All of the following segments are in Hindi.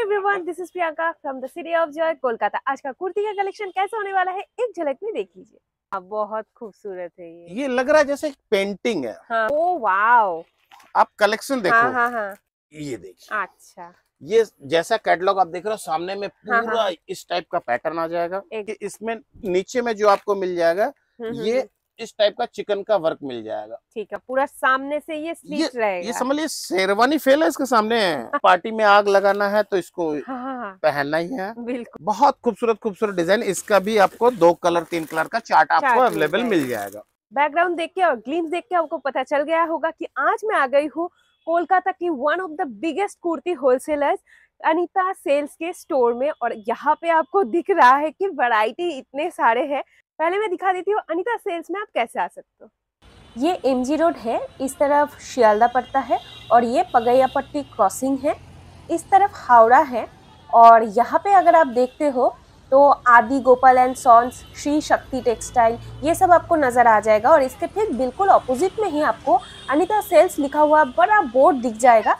Everyone this is Priyanka from the city of joy Kolkata आज का कुर्ती का कलेक्शन कैसा होने वाला है एक झलक में देख लीजिए आप बहुत खूबसूरत है ये ये लग रहा है जैसे पेंटिंग है हाँ। ओ वाओ आप कलेक्शन देखो हाँ, हाँ, हाँ। ये देखिए अच्छा ये जैसा कैटलॉग आप देख रहे हो सामने में हाँ, हाँ, पूरा हाँ, हाँ। इस टाइप का पैटर्न आ जाएगा इसमें नीचे में जो आपको मिल जाएगा हम्म, हम्म, ये हम्म। इस टाइप का चिकन का वर्क मिल जाएगा ठीक है पूरा सामने से ये ये, रहेगा ये समझ लीजिए शेरवानी फेल है इसके सामने पार्टी में आग लगाना है तो इसको हाँ।, हाँ, हाँ। पहनना ही है बिल्कुल बहुत खूबसूरत खूबसूरत डिजाइन इसका भी आपको दो कलर तीन कलर का चार्ट आपको अवेलेबल मिल जाएगा बैकग्राउंड देख के और ग्लीम देख के आपको पता चल गया होगा की आज मैं आ गई हूँ कोलकाता की one of the biggest kurti wholesaler Anita sales के स्टोर में और यहाँ पे आपको दिख रहा है कि वैरायटी इतने सारे हैं पहले मैं दिखा देती हूँ अनिता सेल्स में आप कैसे आ सकते हो ये एम रोड है इस तरफ शियालदा पड़ता है और ये पगैया पट्टी क्रॉसिंग है इस तरफ हावड़ा है और यहाँ पे अगर आप देखते हो तो आदि गोपाल एंड सॉन्स श्री शक्ति टेक्सटाइल ये सब आपको नज़र आ जाएगा और इसके ठीक बिल्कुल ऑपोजिट में ही आपको अनिता सेल्स लिखा हुआ बड़ा बोर्ड दिख जाएगा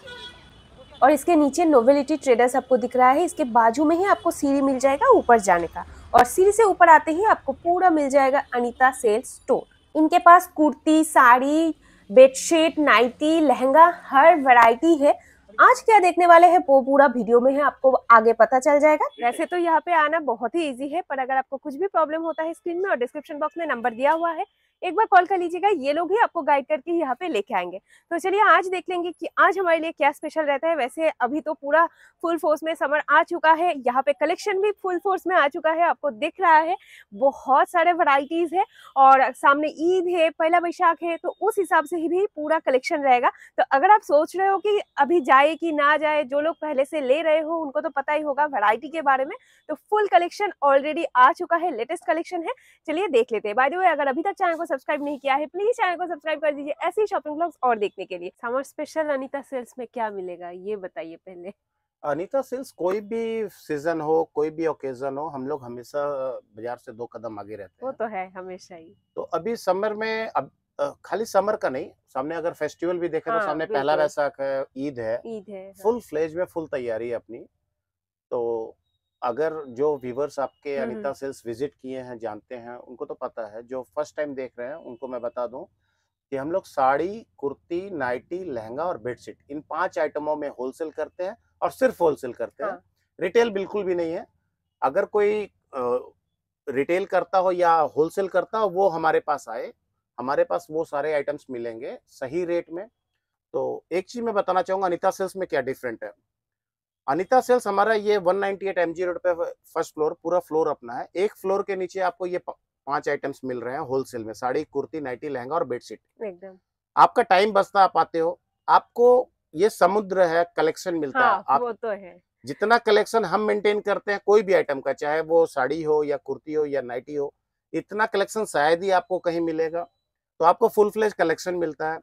और इसके नीचे नोवेलिटी ट्रेडर्स आपको दिख रहा है इसके बाजू में ही आपको सीढ़ी मिल जाएगा ऊपर जाने का और सिर से ऊपर आते ही आपको पूरा मिल जाएगा अनिता सेल स्टोर इनके पास कुर्ती साड़ी बेडशीट नाइटी लहंगा हर वैरायटी है आज क्या देखने वाले हैं वो पूरा वीडियो में है आपको आगे पता चल जाएगा वैसे तो यहाँ पे आना बहुत ही इजी है पर अगर आपको कुछ भी प्रॉब्लम होता है स्क्रीन में और डिस्क्रिप्शन बॉक्स में नंबर दिया हुआ है एक बार कॉल कर लीजिएगा ये लोग ही आपको गाइड करके यहाँ पे लेके आएंगे तो चलिए आज देख लेंगे कि आज हमारे लिए क्या स्पेशल रहता है वैसे अभी तो पूरा फुल फोर्स में समर आ चुका है यहाँ पे कलेक्शन भी फुल फोर्स में आ चुका है आपको दिख रहा है बहुत सारे वराइटीज़ है और सामने ईद है पहला बैशाख है तो उस हिसाब से ही भी पूरा कलेक्शन रहेगा तो अगर आप सोच रहे हो कि अभी जाए कि ना जाए जो लोग पहले से ले रहे हो उनको तो पता ही होगा वराइटी के बारे में तो फुल कलेक्शन ऑलरेडी आ चुका है लेटेस्ट कलेक्शन है चलिए देख लेते हैं बाय अगर अभी तक चाहे सब्सक्राइब नहीं किया है प्लीज चैनल को सब्सक्राइब कर दीजिए ऐसे ही शॉपिंग ब्लॉग्स और देखने के लिए समर स्पेशल अनिता सेल्स में क्या मिलेगा ये बताइए पहले अनिता सेल्स कोई भी सीजन हो कोई भी ओकेजन हो हम लोग हमेशा बाजार से दो कदम आगे रहते हैं वो तो है हमेशा ही तो अभी समर में अब खाली समर का नहीं सामने अगर फेस्टिवल भी देखे तो हाँ, तो सामने पहला वैसा ईद है ईद है फुल हाँ। फ्लेज में फुल तैयारी है अपनी अगर जो व्यूवर्स आपके अनिता सेल्स विजिट किए हैं जानते हैं उनको तो पता है जो फर्स्ट टाइम देख रहे हैं उनको मैं बता दूं कि हम लोग साड़ी कुर्ती नाइटी लहंगा और बेडशीट इन पांच आइटमों में होलसेल करते हैं और सिर्फ होलसेल करते हाँ। हैं रिटेल बिल्कुल भी नहीं है अगर कोई आ, रिटेल करता हो या होलसेल करता हो वो हमारे पास आए हमारे पास वो सारे आइटम्स मिलेंगे सही रेट में तो एक चीज मैं बताना चाहूंगा अनिता सेल्स में क्या डिफरेंट है अनिता सेल्स हमारा ये 198 नाइनटी रोड पे फर्स्ट फ्लोर पूरा फ्लोर अपना है एक फ्लोर के नीचे आपको ये पांच आइटम्स मिल रहे हैं होलसेल में साड़ी कुर्ती नाइटी लहंगा और बेडशीट एकदम आपका टाइम बचता आप आते हो आपको ये समुद्र है कलेक्शन मिलता हाँ, है आप वो तो है जितना कलेक्शन हम मेंटेन करते हैं कोई भी आइटम का चाहे वो साड़ी हो या कुर्ती हो या नाइटी हो इतना कलेक्शन शायद ही आपको कहीं मिलेगा तो आपको फुल फ्लेज कलेक्शन मिलता है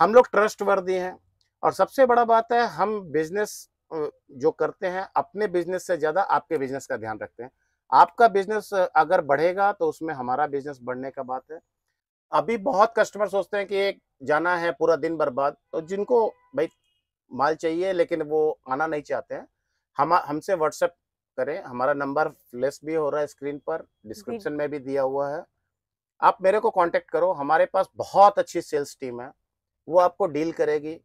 हम लोग ट्रस्ट वर्दी हैं और सबसे बड़ा बात है हम बिजनेस जो करते हैं अपने बिजनेस से ज़्यादा आपके बिजनेस का ध्यान रखते हैं आपका बिजनेस अगर बढ़ेगा तो उसमें हमारा बिजनेस बढ़ने का बात है अभी बहुत कस्टमर सोचते हैं कि एक जाना है पूरा दिन बर्बाद तो जिनको भाई माल चाहिए लेकिन वो आना नहीं चाहते हैं हम हमसे व्हाट्सएप करें हमारा नंबर फ्लैश भी हो रहा है स्क्रीन पर डिस्क्रिप्शन में भी दिया हुआ है आप मेरे को कॉन्टेक्ट करो हमारे पास बहुत अच्छी सेल्स टीम है वो आपको डील करेगी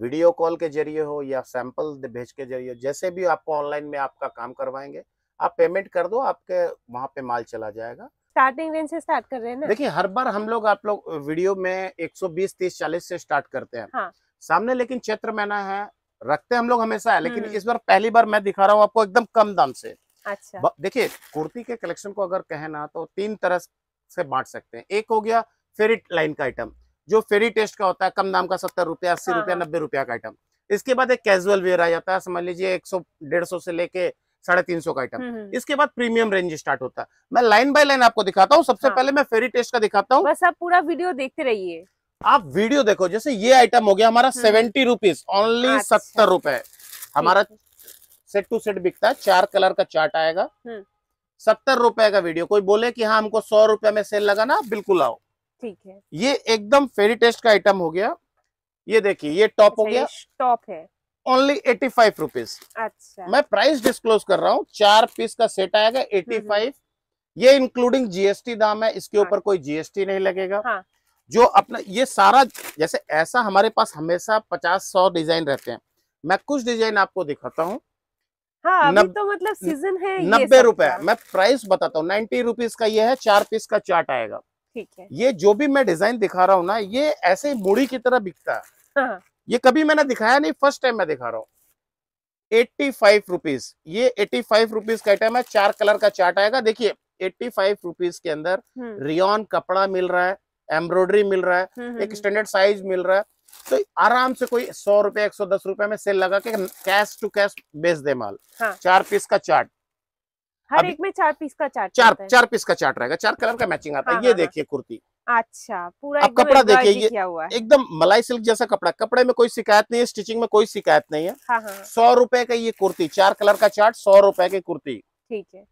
वीडियो कॉल के जरिए हो या सैंपल भेज के जरिए जैसे भी आपको ऑनलाइन में आपका काम करवाएंगे आप पेमेंट कर दो आपके वहाँ पे माल चला जाएगा स्टार्टिंग रेंज से स्टार्ट कर रहे हैं ना देखिए हर बार हम लोग आप लोग वीडियो में 120 30 40 से स्टार्ट करते हैं हाँ। सामने लेकिन चैत्र महीना है रखते हम लोग हमेशा है लेकिन हम्म। इस बार पहली बार मैं दिखा रहा हूँ आपको एकदम कम दाम से अच्छा देखिए कुर्ती के कलेक्शन को अगर कहे ना तो तीन तरह से बांट सकते हैं एक हो गया फेरिट लाइन का आइटम जो फेरी टेस्ट का होता है कम दाम का सत्तर रुपया अस्सी हाँ, रुपया हाँ। नब्बे रुपया का आइटम इसके बाद एक कैजुअल वेयर आ जाता है समझ लीजिए एक सौ डेढ़ सौ से लेके साढ़े तीन सौ का आइटम हम्म, हम्म। इसके बाद प्रीमियम रेंज स्टार्ट होता है मैं लाइन बाय लाइन आपको दिखाता हूँ सबसे हाँ। पहले मैं फेरी टेस्ट का दिखाता हूँ आप पूरा वीडियो देखते रहिए आप वीडियो देखो जैसे ये आइटम हो गया हमारा हम्म। सेवेंटी रुपीज ओनली अच्छा। सत्तर रुपए हमारा सेट टू सेट बिकता है चार कलर का चार्ट आएगा सत्तर रुपए का वीडियो कोई बोले कि हाँ हमको सौ रुपए में सेल लगाना बिल्कुल आओ ठीक है ये एकदम फेरी टेस्ट का आइटम हो गया ये देखिए ये टॉप हो अच्छा, गया टॉप है ओनली एटी फाइव रुपीज अच्छा मैं प्राइस डिस्क्लोज कर रहा हूँ चार पीस का सेट आएगा एटी हम्म, फाइव हम्म। ये इंक्लूडिंग जीएसटी दाम है इसके हाँ। ऊपर हाँ। कोई जीएसटी नहीं लगेगा हाँ। जो अपना ये सारा जैसे ऐसा हमारे पास हमेशा पचास सौ डिजाइन रहते हैं मैं कुछ डिजाइन आपको दिखाता हूँ हाँ, नब, तो मतलब सीजन है नब्बे रुपए मैं प्राइस बताता हूँ नाइन्टी रुपीज का ये है चार पीस का चार्ट आएगा है ये जो भी मैं डिजाइन दिखा रहा हूँ ना ये ऐसे मुड़ी की तरह बिकता है हाँ।, हाँ। ये कभी मैंने दिखाया नहीं फर्स्ट टाइम मैं दिखा रहा हूँ ये एट्टी फाइव रुपीज का आइटम है चार कलर का चार्ट आएगा देखिए एट्टी फाइव रुपीज के अंदर रियॉन हम्म। कपड़ा मिल रहा है एम्ब्रॉयडरी मिल रहा है हम्म, हम्म, एक स्टैंडर्ड साइज मिल रहा है तो आराम से कोई सौ रुपए एक सौ दस रुपए में सेल लगा के कैश टू कैश बेच दे माल हाँ। चार पीस का चार्ट हर एक में चार पीस का चार्ट चार चार पीस का चार्ट रहेगा चार कलर का मैचिंग आता है हाँ, ये हाँ, हाँ। देखिए कुर्ती अच्छा पूरा अब कपड़ा देखिए ये एकदम मलाई सिल्क जैसा कपड़ा कपड़े में कोई शिकायत नहीं है स्टिचिंग में कोई शिकायत नहीं है सौ रूपए का ये कुर्ती चार कलर का चार्ट सौ रूपए की कुर्ती ठीक है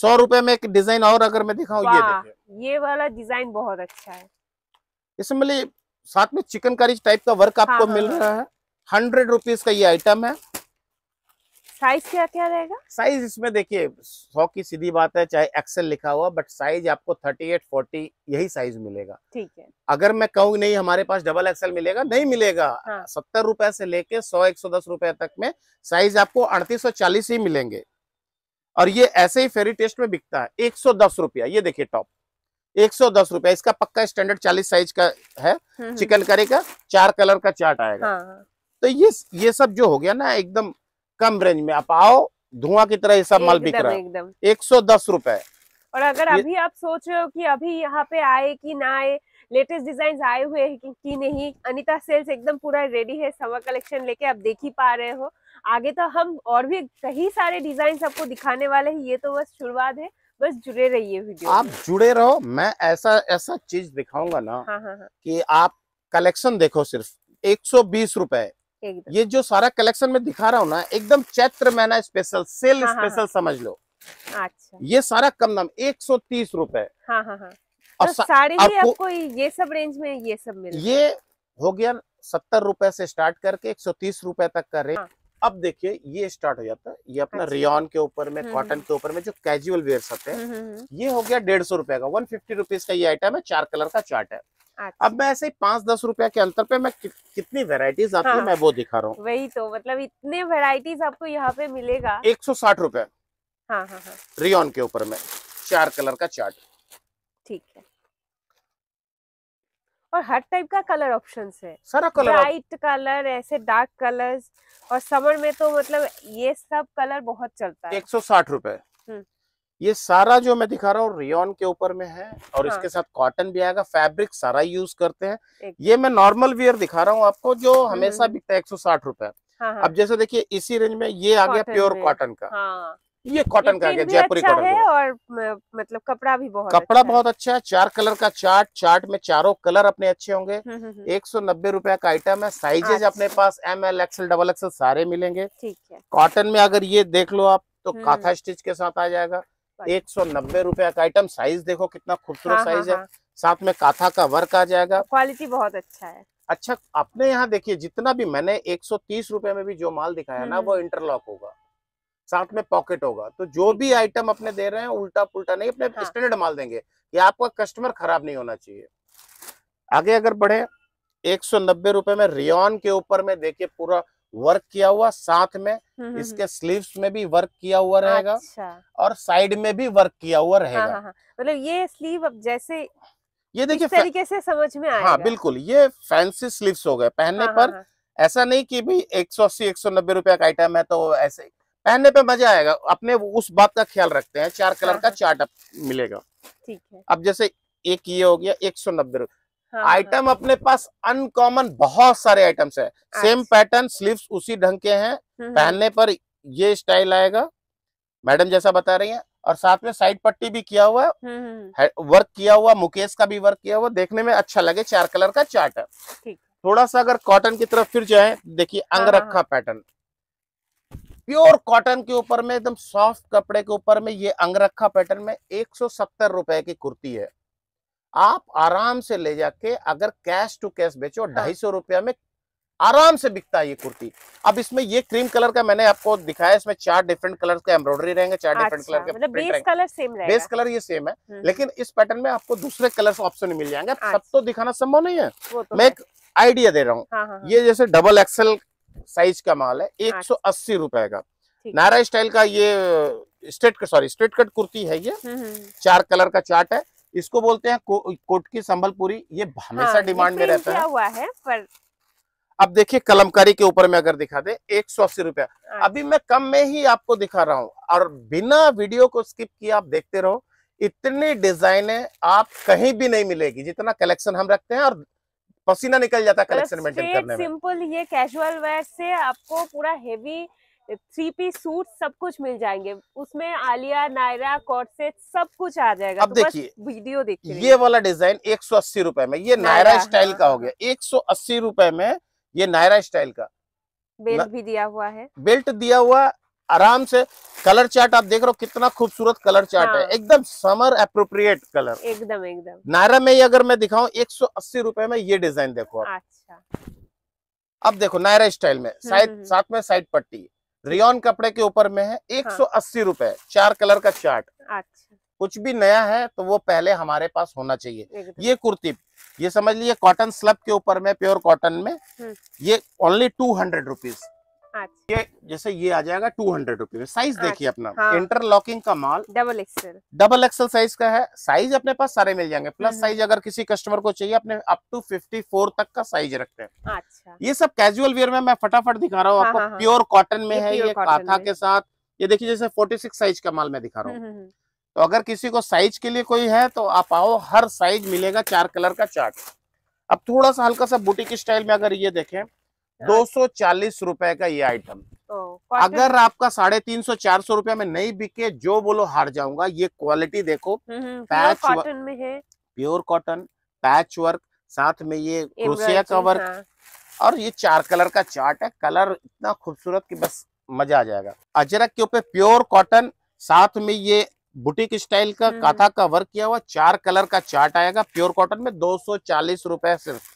सौ रुपए में एक डिजाइन और अगर मैं दिखाऊँ ये ये वाला डिजाइन बहुत अच्छा है इसमें मतलब साथ में चिकनकारी टाइप का वर्क आपको मिल रहा है हंड्रेड रुपीज का ये आइटम है साइज क्या क्या रहेगा साइज इसमें देखिए सौ की सीधी बात है चाहे एक्सेल लिखा हुआ बट साइज आपको थर्टी एट फोर्टी यही साइज मिलेगा ठीक है अगर मैं कहूँ नहीं हमारे पास डबल एक्सेल मिलेगा नहीं मिलेगा हाँ। सत्तर रुपए से लेके सौ एक सौ दस रुपए तक में साइज आपको अड़तीस सौ चालीस ही मिलेंगे और ये ऐसे ही फेरी टेस्ट में बिकता है एक सौ दस रुपया ये देखिये टॉप एक सौ दस रूपया इसका पक्का स्टैंडर्ड चालीस साइज का है चिकन हम्म, करी हम्म। का चार कलर का चार्ट आएगा हाँ, हाँ। तो ये ये सब जो हो गया ना एकदम कम रेंज में आप आओ धुआं की तरह ये सब माल बिक रहा है एक सौ दस रूपए और अगर अभी आप सोच रहे हो कि अभी यहाँ पे आए कि ना आए लेटेस्ट डिजाइन आए हुए हैं कि, कि नहीं अनिता सेल्स एकदम पूरा रेडी है समर कलेक्शन लेके आप देख ही पा रहे हो आगे तो हम और भी कई सारे डिजाइन आपको दिखाने वाले हैं ये तो बस शुरुआत है बस जुड़े रहिए वीडियो आप जुड़े रहो मैं ऐसा ऐसा चीज दिखाऊंगा ना हाँ हाँ हाँ। कि आप कलेक्शन देखो सिर्फ एक सौ बीस रूपए ये जो सारा कलेक्शन में दिखा रहा हूँ ना एकदम चैत्र महीना स्पेशल सेल हाँ, स्पेशल हाँ, हाँ। समझ लो अच्छा ये सारा कम दाम एक सौ तीस रूपए हाँ, हाँ, तो आपको ये सब रेंज में ये सब मिले ये हो गया सत्तर रूपए से स्टार्ट करके एक सौ तीस रूपए तक का रेंज हाँ। अब देखिए ये स्टार्ट हो जाता है ये अपना रियॉन हाँ के ऊपर में कॉटन हम्म, हम्म। के ऊपर में जो कैजुअल वेयर आते हैं हम्म, ये हो गया डेढ़ सौ रुपए का वन फिफ्टी रुपीज का ये आइटम है चार कलर का चार्ट है अच्छा। अब मैं ऐसे ही पांच दस रुपया के अंतर पे मैं कि, कितनी वेराइटीज आपको हाँ, मैं वो दिखा रहा हूँ वही तो मतलब इतने वेराइटीज आपको यहाँ पे मिलेगा एक सौ साठ रूपए रियॉन हाँ, हाँ, के ऊपर में चार कलर का चार्ट ठीक है और हर टाइप का कलर ऑप्शन है सारा कलर लाइट कलर ऐसे डार्क कलर्स और समर में तो मतलब ये सब कलर बहुत चलता है एक सौ साठ रूपए हम्म। ये सारा जो मैं दिखा रहा हूँ रियोन के ऊपर में है और हाँ। इसके साथ कॉटन भी आएगा फैब्रिक सारा यूज करते हैं ये मैं नॉर्मल वियर दिखा रहा हूँ आपको जो हम्म। हमेशा बिकता है एक सौ साठ रूपए हाँ, हाँ। अब जैसे देखिए इसी रेंज में ये आ गया प्योर कॉटन का हाँ। ये कॉटन का जयपुरी कॉटन अच्छा है और मतलब कपड़ा भी बहुत कपड़ा अच्छा बहुत अच्छा है चार कलर का चार्ट चार्ट में चारों कलर अपने अच्छे होंगे हम्म, हम्म, हम्म। एक सौ नब्बे रूपए का आइटम है साइजेज अच्छा। अपने पास M L XL double XL सारे मिलेंगे ठीक है कॉटन में अगर ये देख लो आप तो काथा स्टिच के साथ आ जाएगा एक सौ नब्बे रूपया का आइटम साइज देखो कितना खूबसूरत साइज हाँ, हाँ, है हाँ। साथ में काथा का वर्क आ जाएगा क्वालिटी बहुत अच्छा है अच्छा अपने यहाँ देखिए जितना भी मैंने एक सौ तीस रूपए में भी जो माल दिखाया ना वो इंटरलॉक होगा साथ में पॉकेट होगा तो जो भी आइटम अपने दे रहे हैं उल्टा पुल्टा नहीं अपने हाँ। स्टैंडर्ड माल देंगे कि आपका कस्टमर खराब नहीं होना चाहिए आगे अगर बढ़े एक सौ रुपए में रियॉन के ऊपर में देखिए पूरा वर्क किया हुआ साथ में हम्म, हम्म, इसके स्लीव्स हम्म। में भी वर्क किया हुआ रहेगा अच्छा। और साइड में भी वर्क किया हुआ हाँ, रहेगा हाँ, हाँ, मतलब ये स्लीव अब जैसे ये देखिए तरीके से समझ में हाँ, आएगा हाँ बिल्कुल ये फैंसी स्लीव्स हो गए पहनने हाँ, हाँ, पर हाँ, ऐसा नहीं कि भाई एक सौ अस्सी एक सौ नब्बे रुपया का आइटम है तो ऐसे पहनने पे मजा आएगा अपने उस बात का ख्याल रखते हैं चार कलर का हाँ। चार्ट मिलेगा ठीक है अब जैसे एक ये हो गया एक सौ नब्बे हाँ, हाँ, आइटम अपने पास अनकॉमन बहुत सारे आइटम्स है सेम पैटर्न स्लीव्स उसी ढंग के हैं हम्म, हम्म। पहनने पर ये स्टाइल आएगा मैडम जैसा बता रही है और साथ में साइड पट्टी भी किया हुआ है वर्क हम्म, किया हुआ मुकेश का भी वर्क किया हुआ देखने में अच्छा लगे चार कलर का चार्ट है थोड़ा सा अगर कॉटन की तरफ फिर जाए देखिए हाँ, अंगरखा पैटर्न प्योर कॉटन के ऊपर में एकदम सॉफ्ट कपड़े के ऊपर में ये अंगरखा पैटर्न में एक रुपए की कुर्ती है आप आराम से ले जाके अगर कैश टू कैश बेचो हाँ। ढाई सौ रुपया में आराम से बिकता है ये कुर्ती अब इसमें ये क्रीम कलर का मैंने आपको दिखाया इसमें चार डिफरेंट कलर का एम्ब्रॉयडरी रहेंगे चार डिफरेंट अच्छा, कलर के मतलब बेस कलर सेम रहेगा बेस कलर ये सेम है हम्म। लेकिन इस पैटर्न में आपको दूसरे कलर ऑप्शन मिल जाएंगे सब अच्छा। तो दिखाना संभव नहीं है तो मैं एक आइडिया दे रहा हूँ हाँ, हाँ, ये जैसे डबल एक्सल साइज का माल है एक सौ अच्छा। अस्सी रुपए का नारा स्टाइल का ये straight cut sorry straight cut kurti है ये हम्म, हम्म, हम्म। चार कलर का चार्ट है इसको बोलते हैं को, कोट की संबलपुरी ये हमेशा हाँ, डिमांड में रहता है हुआ है पर अब देखिए कलमकारी के ऊपर में अगर दिखा दे एक सौ अस्सी रुपया अच्छा। अभी मैं कम में ही आपको दिखा रहा हूँ और बिना वीडियो को स्किप किए आप देखते रहो इतनी डिजाइने आप कहीं भी नहीं मिलेगी जितना कलेक्शन हम रखते हैं और पसीना निकल जाता है कलेक्शन मेंटेन करने में सिंपल ये कैजुअल वेयर से आपको पूरा हेवी थ्री पी सूट सब कुछ मिल जाएंगे उसमें आलिया नायरा कॉटसेट सब कुछ आ जाएगा अब तो देखिए वीडियो देखिए ये वाला डिजाइन एक सौ अस्सी रूपए में ये नायरा स्टाइल हाँ। का हो गया एक सौ अस्सी रूपए में ये नायरा स्टाइल का बेल्ट भी दिया हुआ है बेल्ट दिया हुआ आराम से कलर चार्ट आप देख रहे हो कितना खूबसूरत कलर चार्ट हाँ। है एकदम समर अप्रोप्रिएट कलर एकदम एकदम नायरा में अगर मैं दिखाऊं एक रुपए में ये डिजाइन देखो आप अच्छा अब देखो नायरा स्टाइल में हम्म, साइड हम्म, हम्म। साथ में साइड पट्टी रियोन कपड़े के ऊपर में है हाँ। एक सौ अस्सी चार कलर का चार्ट अच्छा। कुछ भी नया है तो वो पहले हमारे पास होना चाहिए ये कुर्ती ये समझ लीजिए कॉटन स्लब के ऊपर में प्योर कॉटन में ये ओनली टू हंड्रेड रुपीज अच्छा। ये जैसे ये आ जाएगा टू हंड्रेड रुपीज में साइज देखिए अच्छा, अपना हाँ। इंटरलॉकिंग का माल double XL double XL size का है साइज अपने पास सारे मिल जाएंगे प्लस हम्म, साइज हम्म। अगर किसी कस्टमर को चाहिए अपने अप टू फिफ्टी फोर तक का साइज रखते हैं अच्छा ये सब कैजुअल वेयर में मैं फटाफट दिखा रहा हूँ हाँ, आपको प्योर हाँ, कॉटन हाँ। में है ये काथा के साथ ये देखिए जैसे फोर्टी सिक्स साइज का माल मैं दिखा रहा हूँ हम्म, तो अगर किसी को साइज के लिए कोई है तो आप आओ हर साइज मिलेगा चार कलर का चार्ट अब थोड़ा सा हल्का सा बुटीक स्टाइल में अगर ये देखें दो हाँ। सौ चालीस रुपए का ये आइटम तो अगर आपका साढ़े तीन सौ चार सौ रुपया में नहीं बिके जो बोलो हार जाऊंगा ये क्वालिटी देखो पैच हम्म, कॉटन हम्म, में है प्योर कॉटन पैच वर्क साथ में ये क्रोसिया का वर्क हाँ। और ये चार कलर का चार्ट है कलर इतना खूबसूरत कि बस मजा आ जाएगा अजरक के ऊपर प्योर कॉटन साथ में ये बुटीक स्टाइल का हम्म। काथा का वर्क किया हुआ चार कलर का चार्ट आएगा प्योर कॉटन में दो सौ चालीस रुपए सिर्फ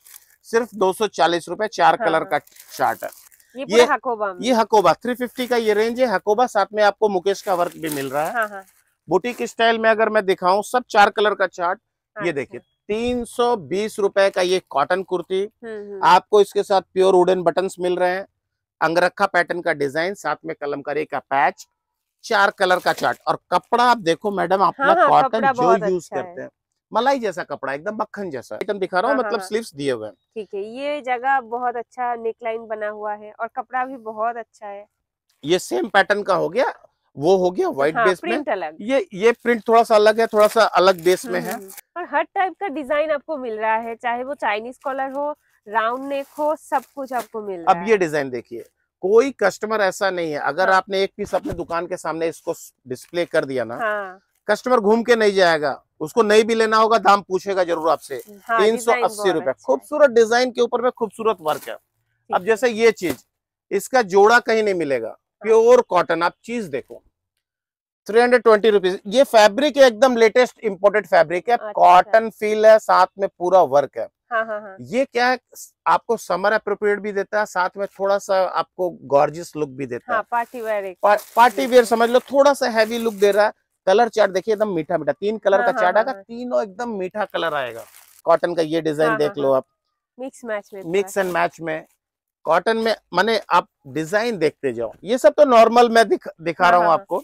सिर्फ दो सौ चालीस रूपए चार हाँ, कलर हाँ। का चार्ट है ये ये हकोबा ये हकोबा थ्री फिफ्टी का ये रेंज है हकोबा साथ में आपको मुकेश का वर्क भी मिल रहा है बुटीक हाँ, स्टाइल हाँ। में अगर मैं दिखाऊं सब चार कलर का चार्ट ये अच्छा। देखिए तीन सौ बीस रुपए का ये कॉटन कुर्ती हम्म, हम्म। आपको इसके साथ प्योर वुडन बटन मिल रहे हैं अंगरखा पैटर्न का डिजाइन साथ में कलमकारी का पैच चार कलर का चार्ट और कपड़ा आप देखो मैडम अपना हाँ, कॉटन जो यूज अच्छा करते हैं मलाई जैसा कपड़ा एकदम मक्खन जैसा आइटम दिखा रहा हूँ हाँ, हाँ, मतलब स्लीव्स हाँ। दिए हुए ठीक है ये जगह बहुत अच्छा नेकलाइन बना हुआ है और कपड़ा भी बहुत अच्छा है ये सेम पैटर्न का हो गया वो हो गया व्हाइट हाँ, बेस में अलग। ये ये प्रिंट थोड़ा सा अलग है थोड़ा सा अलग बेस में हम्म, है हम्म, हम्म। और हर टाइप का डिजाइन आपको मिल रहा है चाहे वो चाइनीज कॉलर हो राउंड नेक हो सब कुछ आपको मिल रहा अब ये डिजाइन देखिए कोई कस्टमर ऐसा नहीं है अगर हाँ। आपने एक पीस अपने दुकान के सामने इसको डिस्प्ले कर दिया ना हाँ। कस्टमर घूम के नहीं जाएगा उसको नहीं भी लेना होगा दाम पूछेगा जरूर आपसे हाँ, तीन सौ अस्सी रूपए अच्छा खूबसूरत डिजाइन के ऊपर में खूबसूरत वर्क है अब जैसे ये चीज इसका जोड़ा कहीं नहीं मिलेगा प्योर हाँ। कॉटन आप चीज देखो थ्री हंड्रेड ट्वेंटी रुपीज ये फैब्रिक एकदम लेटेस्ट इम्पोर्टेड फैब्रिक है कॉटन अच्छा। फील है साथ में पूरा वर्क है हाँ, ये क्या है आपको समर अप्रोप्रिएट भी देता है साथ में थोड़ा सा आपको गॉर्जियस लुक भी देता है पार्टी वेयर पार्टी वेयर समझ लो थोड़ा सा हैवी लुक दे रहा है कलर चार्ट देखिए एकदम मीठा मीठा तीन कलर का हाँ, हाँ, चार्ट हाँ, आएगा तीनों एकदम मीठा कलर आएगा कॉटन का ये डिजाइन देख लो आप मिक्स मैच में मिक्स एंड मैच में कॉटन में माने आप डिजाइन देखते जाओ ये सब तो नॉर्मल मैं दिख, दिखा रहा हूँ आपको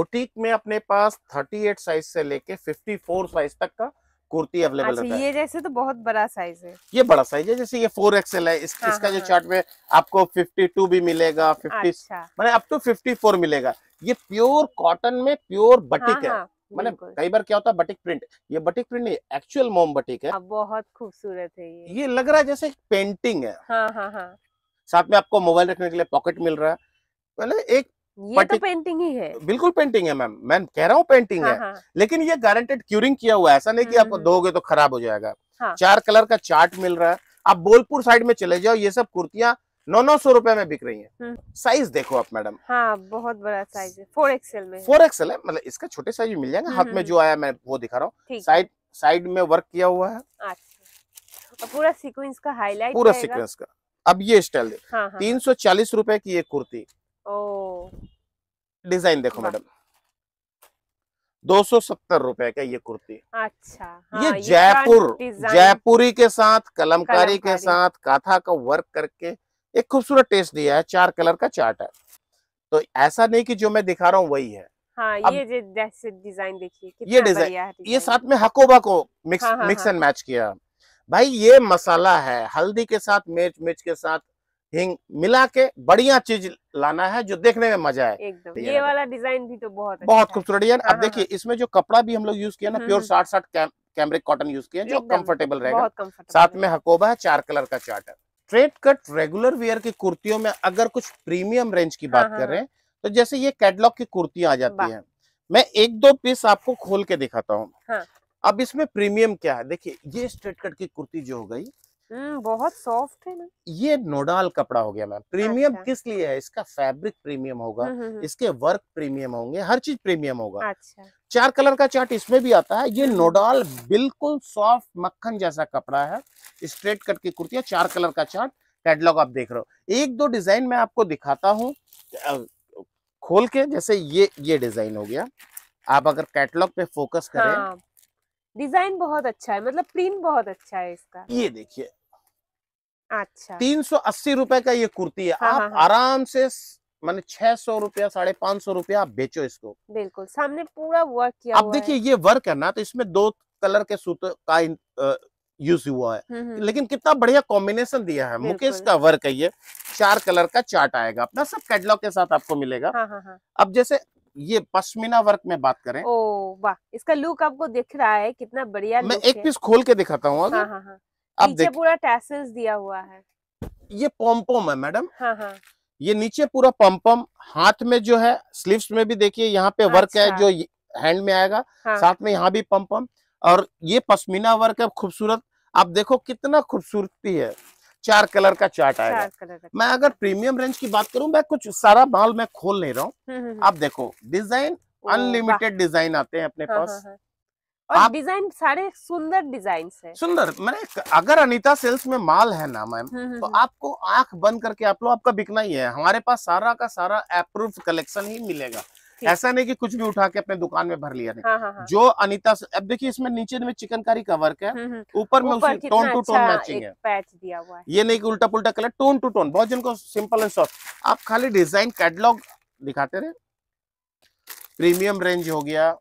बुटीक में अपने पास 38 साइज से लेके 54 साइज तक का कुर्ती अवेलेबल अच्छा, है ये जैसे तो बहुत बड़ा साइज है ये बड़ा साइज है जैसे ये फोर एक्सएल है इस, इसका जो चार्ट में आपको 52 भी मिलेगा 50 अच्छा। मैंने अप तो 54 मिलेगा ये प्योर कॉटन में प्योर बटिक हाँ, है हाँ, मैंने कई बार क्या होता है बटिक प्रिंट ये बटिक प्रिंट नहीं एक्चुअल मोम बटिक है हाँ, बहुत खूबसूरत है ये लग रहा है जैसे पेंटिंग है हाँ, साथ में आपको मोबाइल रखने के लिए पॉकेट मिल रहा है मतलब एक ये तो पेंटिंग ही है बिल्कुल पेंटिंग है मैम मैं कह रहा हूँ पेंटिंग हाँ, है हाँ. लेकिन ये गारंटेड क्यूरिंग किया हुआ है ऐसा नहीं कि आप हम्म, हम्म। दोगे तो खराब हो जाएगा हाँ. चार कलर का चार्ट मिल रहा है आप बोलपुर साइड में चले जाओ ये सब कुर्तियां नौ नौ सौ रूपये में बिक रही है हम्म। साइज देखो आप मैडम हाँ बहुत बड़ा साइज है फोर एक्सएल में फोर एक्सएल है मतलब इसका छोटे साइज मिल जाएंगे हाथ में हम्म। जो आया मैं वो दिखा रहा हूँ साइड साइड में वर्क किया हुआ है अच्छा। पूरा सिक्वेंस का हाईलाइट पूरा सिक्वेंस का अब ये स्टाइल देखो हाँ, हाँ, हाँ। तीन सौ चालीस रूपए की ये कुर्ती डिजाइन देखो मैडम दो सौ सत्तर रूपए का ये कुर्ती अच्छा हाँ, ये जयपुर जयपुरी के साथ कलमकारी, कलमकारी के साथ काथा का वर्क करके एक खूबसूरत टेस्ट दिया है चार कलर का चार्ट है तो ऐसा नहीं कि जो मैं दिखा रहा हूँ वही है हाँ, ये जैसे डिजाइन देखिए ये डिजाइन ये साथ में हकोबा को मिक्स हाँ, हाँ, मिक्स एंड मैच किया भाई ये मसाला है हल्दी के साथ मिर्च मिर्च के साथ हिंग मिला के बढ़िया चीज लाना है जो देखने में मजा है एकदम ये वाला डिजाइन भी तो बहुत अच्छा बहुत खूबसूरत डिजाइन हाँ, अब हाँ, देखिए हाँ। इसमें जो कपड़ा भी हम लोग यूज किया ना प्योर हम्म, हम्म। साठ साठ कैमरिक कॉटन यूज किया जो कम्फर्टेबल रहेगा साथ में हकोबा है चार कलर का चार्टर स्ट्रेट कट रेगुलर वेयर की कुर्तियों में अगर कुछ प्रीमियम रेंज की बात हाँ, हाँ, कर रहे हाँ। हैं तो जैसे ये कैटलॉग की कुर्तियां आ जाती हैं मैं एक दो पीस आपको खोल के दिखाता हूँ हाँ। अब इसमें प्रीमियम क्या है देखिए ये स्ट्रेट कट की कुर्ती जो हो गई हम्म, बहुत सॉफ्ट है ना ये नोडाल कपड़ा हो गया मैम प्रीमियम अच्छा। किस लिए है इसका फैब्रिक प्रीमियम होगा हम्म, हम्म, इसके वर्क प्रीमियम होंगे हर चीज प्रीमियम होगा अच्छा चार कलर का चार्ट इसमें भी आता है ये नोडाल बिल्कुल सॉफ्ट मक्खन जैसा कपड़ा है स्ट्रेट कट की कुर्तियां चार कलर का चार्ट कैटलॉग आप देख रहे हो एक दो डिजाइन में आपको दिखाता हूँ खोल के जैसे ये ये डिजाइन हो गया आप अगर कैटलॉग पे फोकस करें हाँ, डिजाइन बहुत अच्छा है मतलब प्रिंट बहुत अच्छा है इसका ये देखिए अच्छा तीन सौ अस्सी रूपए का ये कुर्ती है हाँ, आप हाँ, हाँ। आराम से मैंने छह सौ रूपया साढ़े पांच सौ रूपया आप बेचो इसको बिल्कुल सामने पूरा वर्क किया आप देखिए ये वर्क है ना तो इसमें दो कलर के सूत का यूज हुआ है हम्म, हम्म। लेकिन कितना बढ़िया कॉम्बिनेशन दिया है मुकेश का वर्क है ये चार कलर का चार्ट आएगा अपना सब कैटलॉग के साथ आपको मिलेगा हाँ हाँ हाँ। अब जैसे ये पश्मीना वर्क में बात करें ओ वाह इसका लुक आपको दिख रहा है कितना बढ़िया मैं एक पीस खोल के दिखाता हूँ हाँ, हाँ, हाँ। पूरा टैसेस दिया हुआ है ये पॉम्पोम है मैडम हाँ, हाँ। ये नीचे पूरा पम्पम हाथ में जो है स्लीव्स में भी देखिए यहाँ पे वर्क है अच्छा। जो हैंड में आएगा हाँ। साथ में यहाँ भी पम्पम और ये पश्मीना वर्क है खूबसूरत आप देखो कितना खूबसूरती है चार कलर का चार्ट आएगा चार मैं अगर प्रीमियम रेंज की बात करूं मैं कुछ सारा माल मैं खोल ले रहा हूँ हम्म, हम्म, हम्म। आप देखो डिजाइन अनलिमिटेड डिजाइन आते हैं अपने हाँ, पास हाँ, हाँ। और डिजाइन सारे सुंदर डिजाइन है सुंदर मैंने अगर अनीता सेल्स में माल है ना मैम तो आपको आंख बंद करके आप लोग आपका बिकना ही है हमारे पास सारा का सारा अप्रूव्ड कलेक्शन ही मिलेगा ऐसा नहीं कि कुछ भी उठा के अपने दुकान में भर लिया नहीं हाँ, हाँ, हाँ. जो अनिता अब देखिए इसमें नीचे में चिकनकारी का वर्क हम्म, है हम्म। ऊपर में उसमें टोन टू टोन मैचिंग अच्छा है पैच दिया हुआ ये नहीं की उल्टा पुलटा कलर टोन टू टोन बहुत जिनको सिंपल एंड सॉफ्ट आप खाली डिजाइन कैटलॉग दिखाते रहे प्रीमियम रेंज हो गया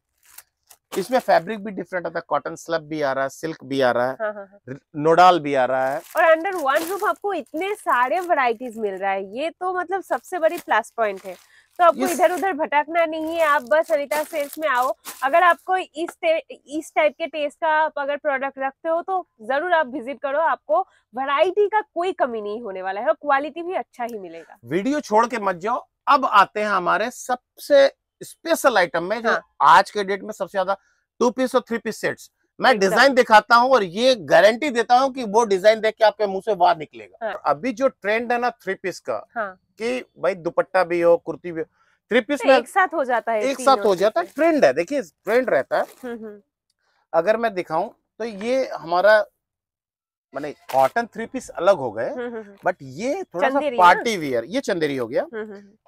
इसमें फैब्रिक भी डिफरेंट आता है कॉटन स्लब भी आ रहा है सिल्क भी आ रहा है हाँ हाँ। नोडाल हाँ। भी आ रहा है और अंडर वन रूम आपको इतने सारे वैरायटीज मिल रहा है ये तो मतलब सबसे बड़ी प्लस पॉइंट है तो आपको इधर उधर भटकना नहीं है आप बस सरिता सेल्स में आओ अगर आपको इस इस टाइप के टेस्ट का आप अगर प्रोडक्ट रखते हो तो जरूर आप विजिट करो आपको वैरायटी का कोई कमी नहीं होने वाला है और क्वालिटी भी अच्छा ही मिलेगा वीडियो छोड़ के मत जाओ अब आते हैं हमारे सबसे स्पेशल आइटम में जो हाँ। आज के डेट में सबसे ज्यादा टू पीस और थ्री पीस सेट्स मैं डिजाइन दिखाता हूँ और ये गारंटी देता हूँ कि वो डिजाइन देख के आपके मुंह से बाहर निकलेगा हाँ। अभी जो ट्रेंड है ना थ्री पीस का हाँ। कि भाई दुपट्टा भी हो कुर्ती भी हो थ्री पीस तो में एक साथ हो जाता है एक साथ हो जाता है ट्रेंड है देखिए ट्रेंड रहता है हम्म, हम्म। अगर मैं दिखाऊं तो ये हमारा मैंने कॉटन थ्री पीस अलग हो गए बट हम्म, ये थोड़ा सा पार्टी वियर ये चंदेरी हो गया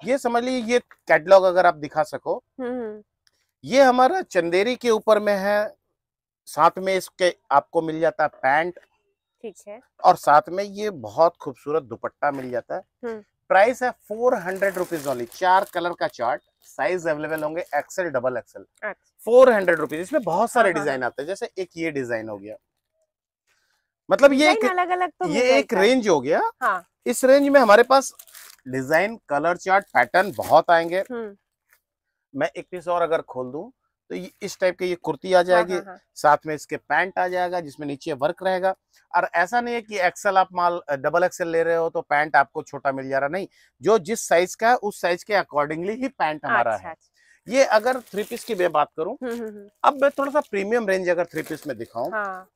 ये समझ लीजिए ये कैटलॉग अगर आप दिखा सको ये हमारा चंदेरी के ऊपर में है साथ में इसके आपको मिल जाता है पैंट ठीक है और साथ में ये बहुत खूबसूरत दुपट्टा मिल जाता है प्राइस है फोर हंड्रेड रुपीज ऑनली चार कलर का चार्ट साइज अवेलेबल होंगे XL double XL four hundred rupees इसमें बहुत सारे डिजाइन हाँ, हाँ, हाँ। आते हैं जैसे एक ये डिजाइन हो गया मतलब ये एक अलग अलग तो ये एक रेंज हो गया हाँ। इस रेंज में हमारे पास डिजाइन कलर चार्ट पैटर्न बहुत आएंगे हम्म। मैं एक पीस और अगर खोल दू तो इस टाइप की ये कुर्ती आ हाँ, जाएगी हाँ, हाँ, हाँ. साथ में इसके पैंट आ जाएगा जिसमें नीचे वर्क रहेगा और ऐसा नहीं है कि एक्सल आप माल डबल एक्सल ले रहे हो तो पैंट आपको छोटा मिल जा रहा नहीं जो जिस साइज का है उस साइज के अकॉर्डिंगली ही पैंट हमारा अच्छा, है अच्छा। ये अगर थ्री पीस की मैं बात करूं हम्म, हम्म, हम्म। अब मैं थोड़ा सा प्रीमियम रेंज अगर थ्री पीस में दिखाऊं हाँ।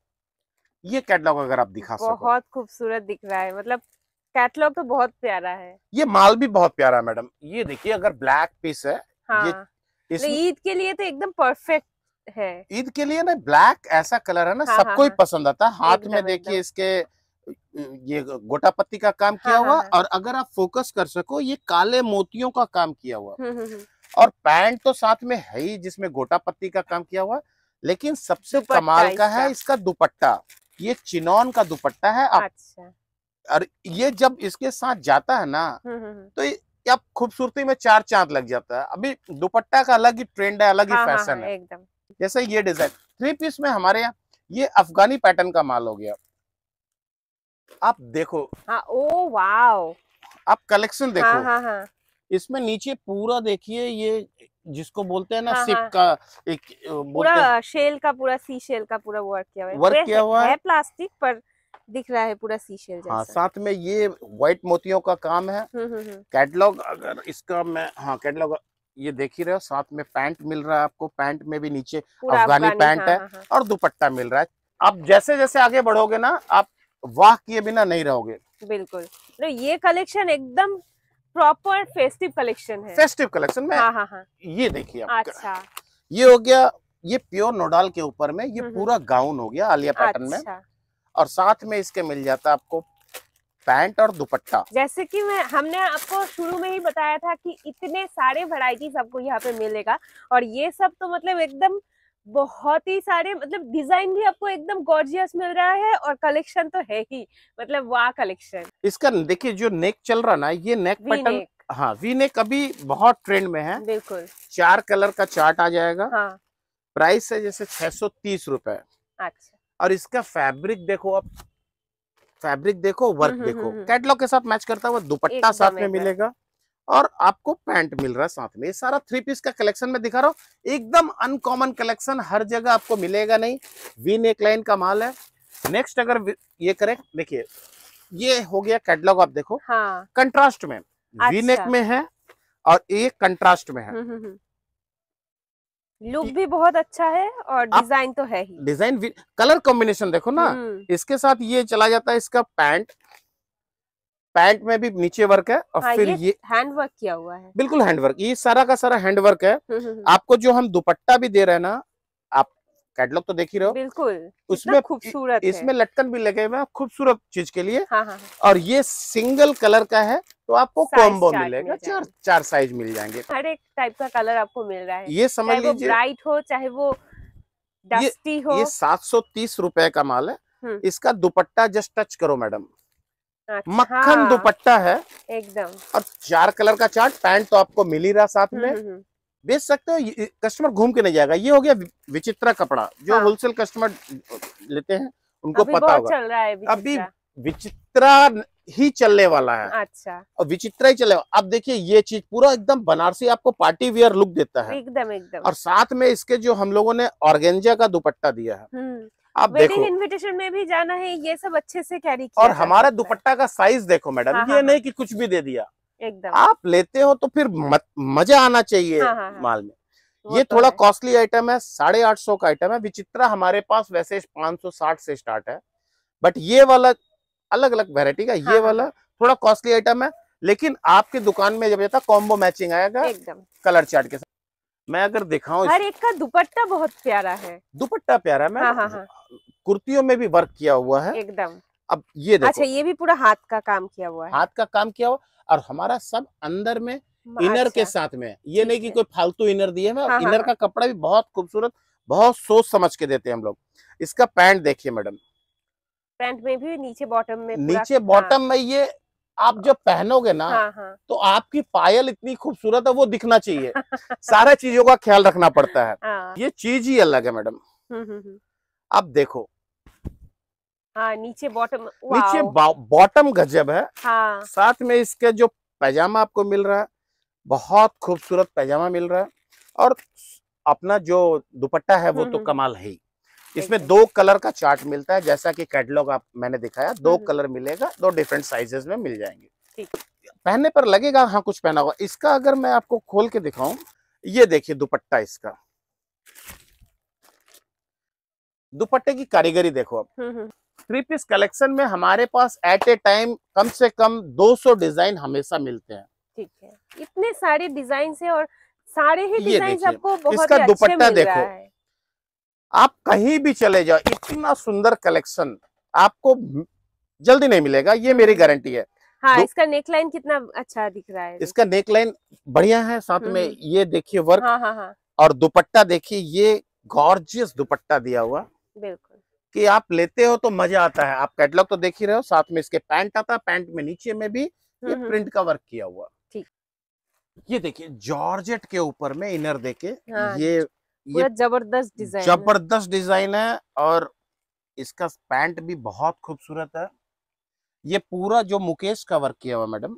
ये कैटलॉग अगर आप दिखा सको बहुत खूबसूरत दिख रहा है मतलब कैटलॉग तो बहुत प्यारा है ये माल भी बहुत प्यारा है मैडम ये देखिए अगर ब्लैक पीस है हाँ। ये ईद के लिए तो एकदम परफेक्ट है ईद के लिए ना ब्लैक ऐसा कलर है ना हाँ, सबको हाँ, ही हाँ, पसंद आता है हाथ में देखिए इसके ये गोटा पत्ती का काम किया हाँ, हाँ, हुआ हाँ, और अगर आप फोकस कर सको ये काले मोतियों का काम किया हुआ हम्म, हम्म, हम्म। और पैंट तो साथ में है ही जिसमें गोटा पत्ती का काम किया हुआ लेकिन सबसे कमाल का है इसका दुपट्टा ये चिनौन का दुपट्टा है अच्छा और ये जब इसके साथ जाता है ना तो या खूबसूरती में चार चांद लग जाता है अभी दुपट्टा का अलग ही ट्रेंड है अलग ही फैशन हाँ, हाँ, हाँ, है एकदम जैसे ये डिजाइन थ्री पीस में हमारे यहाँ ये अफगानी पैटर्न का माल हो गया आप देखो हाँ, ओ वाओ आप कलेक्शन देखो हाँ, हाँ, हाँ. इसमें नीचे पूरा देखिए ये जिसको बोलते हैं ना हाँ, सिप हाँ. का एक पूरा शेल का पूरा सी शेल का पूरा वर्क किया हुआ है वर्क किया हुआ है प्लास्टिक पर दिख रहा है पूरा सी शेल हाँ, साथ में ये व्हाइट मोतियों का काम है हम्म, हम्म, हम्म। कैटलॉग अगर इसका मैं हाँ कैटलॉग ये देख ही रहे हो साथ में पैंट मिल रहा है आपको पैंट में भी नीचे अफगानी पैंट हाँ, है हाँ, हाँ. और दुपट्टा मिल रहा है आप जैसे जैसे आगे बढ़ोगे ना आप वाह किए बिना नहीं रहोगे बिल्कुल तो ये कलेक्शन एकदम प्रॉपर फेस्टिव कलेक्शन है फेस्टिव कलेक्शन में हाँ, हाँ, हाँ, ये देखिए अच्छा ये हो गया ये प्योर नोडाल के ऊपर में ये पूरा गाउन हो गया आलिया पैटर्न अच्छा. में और साथ में इसके मिल जाता आपको पैंट और दुपट्टा जैसे कि मैं हमने आपको शुरू में ही बताया था कि इतने सारे वैरायटीज आपको यहाँ पे मिलेगा और ये सब तो मतलब एकदम बहुत ही सारे मतलब डिजाइन भी आपको एकदम गॉर्जियस मिल रहा है और कलेक्शन तो है ही मतलब वाह कलेक्शन इसका देखिए जो नेक चल रहा ना ये नेक पैटर्न हाँ वी नेक अभी बहुत ट्रेंड में है बिल्कुल चार कलर का चार्ट आ जाएगा हाँ। प्राइस है जैसे छह सौ तीस रूपए अच्छा और इसका फैब्रिक देखो आप फैब्रिक देखो हम्म, वर्क हम्म, देखो हम्म, कैटलॉग के साथ मैच करता हुआ दुपट्टा साथ में मिलेगा और आपको पैंट मिल रहा है साथ में ये सारा थ्री पीस का कलेक्शन में दिखा रहा हूँ एकदम अनकॉमन कलेक्शन हर जगह आपको मिलेगा नहीं वी नेक लाइन का माल है नेक्स्ट अगर ये करें देखिए ये हो गया कैटलॉग आप देखो हाँ। कंट्रास्ट में अच्छा। वी नेक में है और ये कंट्रास्ट में है लुक भी बहुत अच्छा है और डिजाइन तो है ही डिजाइन कलर कॉम्बिनेशन देखो ना हम्म। इसके साथ ये चला जाता है इसका पैंट पैंट में भी नीचे वर्क है और हाँ, फिर ये, ये हैंड वर्क किया हुआ है बिल्कुल हैंड वर्क ये सारा का सारा हैंड वर्क है हम्म, हम्म, आपको जो हम दुपट्टा भी दे रहे हैं ना आप कैटलॉग तो देख ही रहे हो बिल्कुल उसमें खूबसूरत इसमें लटकन भी लगे हुए खूबसूरत चीज के लिए हाँ हाँ।, हाँ। और ये सिंगल कलर का है तो आपको कॉम्बो मिलेगा चार चार साइज मिल जाएंगे हर एक टाइप का कलर आपको मिल रहा है ये समझ लीजिए ब्राइट हो चाहे वो डस्टी हो ये सात सौ तीस रूपए का माल है हम्म। इसका दुपट्टा जस्ट टच करो मैडम अच्छा, मक्खन हाँ। दुपट्टा है एकदम और चार कलर का चार्ट पैंट तो आपको मिल ही रहा साथ हम्म, में हम्म, बेच सकते हो कस्टमर घूम के नहीं जाएगा ये हो गया विचित्रा कपड़ा जो हाँ। होलसेल कस्टमर लेते हैं उनको पता होगा चल रहा है अभी विचित्रा ही चलने वाला है अच्छा और विचित्रा ही चले अब देखिए ये चीज पूरा एकदम बनारसी आपको पार्टी वेयर लुक देता है एकदम एकदम और साथ में इसके जो हम लोगों ने ऑर्गेंजा का दुपट्टा दिया है हम्म। आप देखो इनविटेशन में भी जाना है ये सब अच्छे से कैरी किया और हमारा दुपट्टा का साइज देखो मैडम हाँ, ये हाँ, नहीं हाँ। कि कुछ भी दे दिया एकदम आप लेते हो तो फिर मजा आना चाहिए हाँ, हाँ, हाँ। माल में ये तो थोड़ा कॉस्टली आइटम है साढ़े आठ सौ का आइटम है विचित्रा हमारे पास वैसे पाँच सौ साठ से स्टार्ट है बट ये वाला अलग अलग वेरायटी का ये हाँ, हाँ, वाला थोड़ा कॉस्टली आइटम है लेकिन आपकी दुकान में जब जाता कॉम्बो मैचिंग आएगा एकदम कलर चार्ट के साथ मैं अगर दिखाऊं हर एक का दुपट्टा बहुत प्यारा है दुपट्टा प्यारा है मैं हाँ, हाँ. कुर्तियों में भी वर्क किया हुआ है एकदम अब ये देखो अच्छा ये भी पूरा हाथ का काम किया हुआ है हाथ का काम किया हुआ और हमारा सब अंदर में इनर के साथ में ये नहीं कि कोई फालतू इनर दिए हैं हाँ, हाँ, इनर हाँ। का कपड़ा भी बहुत खूबसूरत बहुत सोच समझ के देते हैं हम लोग इसका पैंट देखिए मैडम पैंट में भी नीचे बॉटम में नीचे बॉटम में ये आप जब पहनोगे ना हाँ हाँ। तो आपकी पायल इतनी खूबसूरत है वो दिखना चाहिए सारा चीजों का ख्याल रखना पड़ता है हाँ। ये चीज ही अलग है मैडम आप हम्म, हम्म, हम्म। देखो हाँ नीचे बॉटम नीचे बॉटम गजब है हाँ साथ में इसके जो पैजामा आपको मिल रहा है बहुत खूबसूरत पैजामा मिल रहा है और अपना जो दुपट्टा है वो हम्म, तो हम्म। कमाल है इसमें दो कलर का चार्ट मिलता है जैसा कि कैटलॉग आप मैंने दिखाया दो हम्म, कलर मिलेगा दो डिफरेंट साइजेस में मिल जाएंगे पहनने पर लगेगा हाँ कुछ पहना होगा इसका अगर मैं आपको खोल के दिखाऊं ये देखिए दुपट्टा इसका दुपट्टे की कारीगरी देखो आप थ्री पीस कलेक्शन में हमारे पास एट ए टाइम कम से कम 200 डिजाइन हमेशा मिलते हैं ठीक है इतने सारे डिजाइन है और सारे ही डिजाइन आपको बहुत इसका दुपट्टा देखो आप कहीं भी चले जाओ इतना सुंदर कलेक्शन आपको जल्दी नहीं मिलेगा ये मेरी गारंटी है हाँ इसका नेकलाइन कितना अच्छा दिख रहा है इसका नेकलाइन बढ़िया है साथ में हम्म। ये देखिए वर्क हाँ, हाँ, हाँ। और दुपट्टा देखिए ये गॉर्जियस दुपट्टा दिया हुआ बिल्कुल कि आप लेते हो तो मजा आता है आप कैटलॉग तो देख ही रहे हो साथ में इसके पैंट आता है पैंट में नीचे में भी ये हम्म, हम्म। प्रिंट का वर्क किया हुआ ठीक ये देखिए जॉर्जेट के ऊपर में इनर देखे हाँ, ये ये जबरदस्त डिजाइन जबरदस्त डिजाइन है और इसका पैंट भी बहुत खूबसूरत है ये पूरा जो मुकेश का वर्क किया हुआ मैडम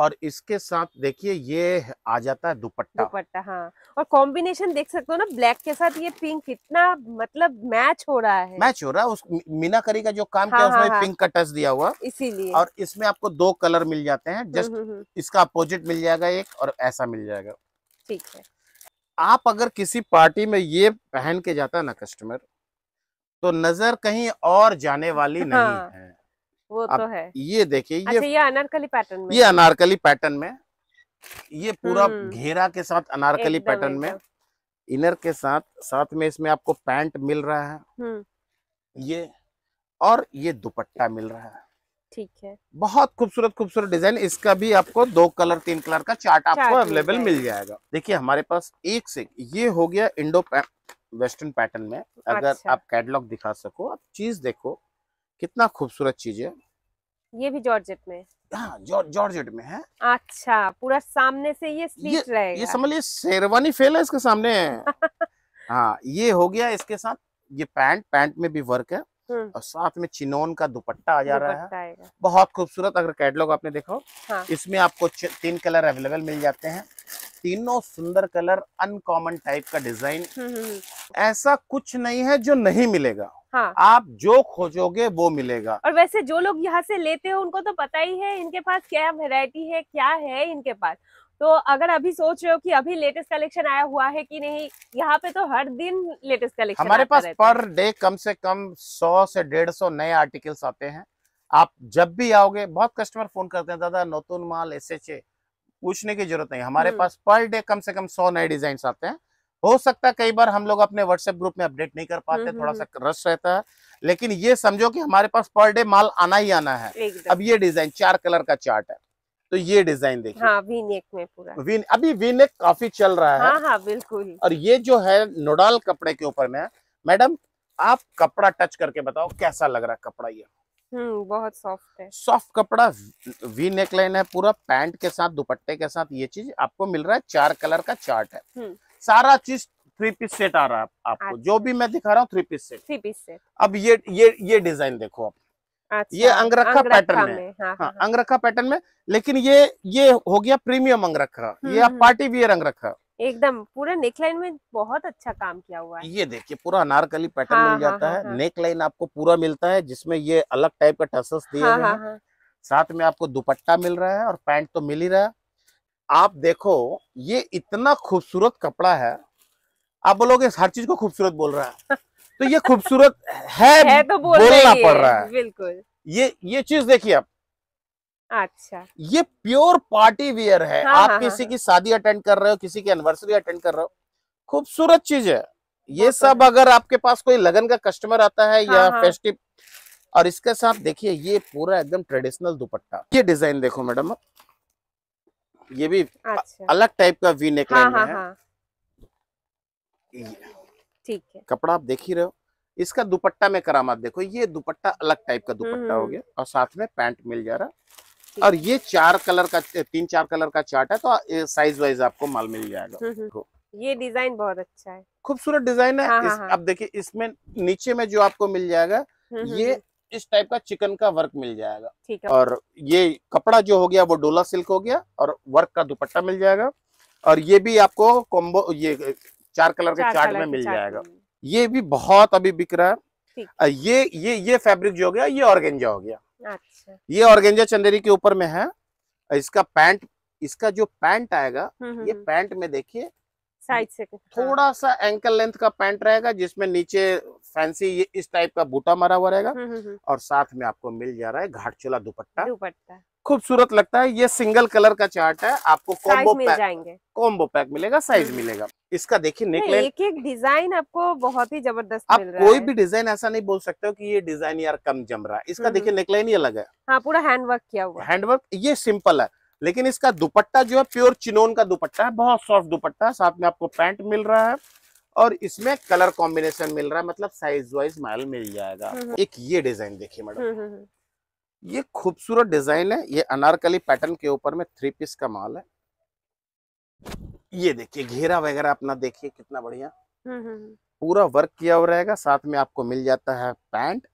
और इसके साथ देखिए ये आ जाता है दुपट्टा दुपट्टा हाँ और कॉम्बिनेशन देख सकते हो ना ब्लैक के साथ ये पिंक कितना मतलब मैच हो रहा है मैच हो रहा है उस करी का जो काम हाँ, किया उसमें हाँ, हाँ, पिंक का टच दिया हुआ इसीलिए और इसमें आपको दो कलर मिल जाते हैं हम्म, जस्ट हम्म, हम्म। इसका अपोजिट मिल जाएगा एक और ऐसा मिल जाएगा ठीक है आप अगर किसी पार्टी में ये पहन के जाता ना कस्टमर तो नजर कहीं और जाने वाली नहीं हाँ। है वो तो है ये देखिए ये अच्छा, ये अनारकली पैटर्न में ये अनारकली पैटर्न में ये पूरा हम्म। घेरा के साथ अनारकली पैटर्न में इनर के साथ साथ में इसमें आपको पैंट मिल रहा है हम्म। ये और ये दुपट्टा मिल रहा है ठीक है बहुत खूबसूरत खूबसूरत डिजाइन इसका भी आपको दो कलर तीन कलर का चार्ट, चार्ट आपको अवेलेबल मिल जाएगा देखिए हमारे पास एक से ये हो गया इंडो वेस्टर्न पैटर्न में अगर अच्छा। आप कैटलॉग दिखा सको आप चीज देखो कितना खूबसूरत चीज है ये भी जॉर्जेट में हाँ जॉर्जेट में है अच्छा पूरा सामने से ये स्लीट रहेगा ये समझ लीजिए शेरवानी फेल है इसके सामने हाँ ये हो गया इसके साथ ये पैंट पैंट में भी वर्क है हम्म। और साथ में चिनोन का दुपट्टा आ जा रहा है बहुत खूबसूरत अगर कैटलॉग आपने देखा हो हाँ। इसमें आपको तीन कलर अवेलेबल मिल जाते हैं तीनों सुंदर कलर अनकॉमन टाइप का डिजाइन हम्म, हम्म, हम्म। ऐसा कुछ नहीं है जो नहीं मिलेगा हाँ। आप जो खोजोगे वो मिलेगा और वैसे जो लोग यहाँ से लेते हो उनको तो पता ही है इनके पास क्या वेरायटी है क्या है इनके पास तो अगर अभी सोच रहे हो कि अभी लेटेस्ट कलेक्शन आया हुआ है कि नहीं यहाँ पे तो हर दिन लेटेस्ट कलेक्शन हमारे पास पर डे कम से कम सौ से डेढ़ सौ नए आर्टिकल्स आते हैं आप जब भी आओगे बहुत कस्टमर फोन करते हैं दादा नोतुन माल एस एच ए पूछने की जरूरत नहीं हमारे हम्म। पास पर डे कम से कम सौ नए डिजाइन आते हैं हो सकता है कई बार हम लोग अपने व्हाट्सएप ग्रुप में अपडेट नहीं कर पाते हम्म, थोड़ा हम्म, सा रस रहता है लेकिन ये समझो कि हमारे पास पर डे माल आना ही आना है अब ये डिजाइन चार कलर का चार्ट है तो ये डिजाइन देखिए हाँ, वीनेक में पूरा वीन अभी वीनेक काफी चल रहा है हाँ, हाँ, बिल्कुल और ये जो है नोडाल कपड़े के ऊपर में मैडम आप कपड़ा टच करके बताओ कैसा लग रहा है कपड़ा ये हम्म, बहुत सॉफ्ट है सॉफ्ट कपड़ा वी नेक लाइन है पूरा पैंट के साथ दुपट्टे के साथ ये चीज आपको मिल रहा है चार कलर का चार्ट है हम्म। सारा चीज थ्री पीस सेट आ रहा है आपको अच्छा। जो भी मैं दिखा रहा हूँ three piece set three piece set अब ये ये ये डिजाइन देखो आप अच्छा, ये अंगरखा पैटर्न में, हाँ, हाँ, हाँ, अंगरखा पैटर्न में लेकिन ये ये हो गया प्रीमियम अंगरखा ये आप हम्म, पार्टी वियर अंगरखा एकदम पूरे नेक लाइन में बहुत अच्छा काम किया हुआ है ये देखिए पूरा अनारकली पैटर्न हाँ, मिल हाँ, जाता हाँ, है हाँ, नेक लाइन आपको पूरा मिलता है जिसमें ये अलग टाइप का टसल्स दिए हाँ, हाँ, हाँ, साथ में आपको दुपट्टा मिल रहा है और पैंट तो मिल ही रहा है आप देखो ये इतना खूबसूरत कपड़ा है आप बोलोगे हर चीज को खूबसूरत बोल रहा है तो ये खूबसूरत है, है तो बोल बोलना पड़ रहा है बिल्कुल ये ये चीज देखिए आप अच्छा ये प्योर पार्टी वियर है हाँ, आप हाँ, हाँ, किसी हाँ, की शादी अटेंड कर रहे हो किसी की एनिवर्सरी अटेंड कर रहे हो खूबसूरत चीज है ये सब अगर आपके पास कोई लगन का कस्टमर आता है या फेस्टिव हाँ, हाँ। और इसके साथ देखिए ये पूरा एकदम ट्रेडिशनल दुपट्टा ये डिजाइन देखो मैडम ये भी अच्छा। अलग टाइप का वी नेक हाँ, हाँ, है ठीक हाँ। है कपड़ा आप देख ही रहे हो इसका दुपट्टा में करामात देखो ये दुपट्टा अलग टाइप का दुपट्टा हो हम्म। गया और साथ में पैंट मिल जा रहा और ये चार कलर का तीन चार कलर का चार्ट है तो साइज वाइज आपको माल मिल जाएगा हम्म, हम्म। तो ये डिजाइन बहुत अच्छा है खूबसूरत डिजाइन है हाँ, हाँ, इस, हाँ। अब देखिए इसमें नीचे में जो आपको मिल जाएगा हम्म, ये इस टाइप का चिकन का वर्क मिल जाएगा ठीक है और ये कपड़ा जो हो गया वो डोला सिल्क हो गया और वर्क का दुपट्टा मिल जाएगा और ये भी आपको कॉम्बो ये चार कलर के चार्ट में मिल जाएगा ये भी बहुत अभी बिक रहा है ये ये ये फैब्रिक जो हो गया ये ऑर्गेंजा हो गया अच्छा ये ऑर्गेंजा चंदेरी के ऊपर में है इसका पैंट इसका जो पैंट आएगा हम्म, हम्म, ये हम्म। पैंट में देखिए साइड से थोड़ा सा एंकल लेंथ का पैंट रहेगा जिसमें नीचे फैंसी ये इस टाइप का बूटा मरा हुआ रहेगा और साथ में आपको मिल जा रहा है घाट चोला दुपट्टा दुपट्टा खूबसूरत लगता है ये सिंगल कलर का चार्ट है आपको कॉम्बो पैक कॉम्बो पैक मिलेगा साइज मिलेगा इसका देखिए नेकलाइन एक एक डिजाइन आपको बहुत ही जबरदस्त आप मिल रहा कोई है। भी डिजाइन ऐसा नहीं बोल सकते हो कि ये डिजाइन यार कम जम रहा है इसका हम्म, देखिए हम्म। नेकलाइन ही अलग है हाँ पूरा हैंडवर्क किया हुआ हैंडवर्क ये सिंपल है लेकिन इसका दुपट्टा जो है प्योर चिनोन का दुपट्टा है बहुत सॉफ्ट दुपट्टा है साथ में आपको पैंट मिल रहा है और इसमें कलर कॉम्बिनेशन मिल रहा है मतलब साइज वाइज माल मिल जाएगा हम्म, एक ये डिजाइन देखिए मैडम ये खूबसूरत डिजाइन है ये अनारकली पैटर्न के ऊपर में थ्री पीस का माल है ये देखिए घेरा वगैरह अपना देखिए कितना बढ़िया हम्म, हम्म, हम्म। पूरा वर्क किया हुआ रहेगा साथ में आपको मिल जाता है पैंट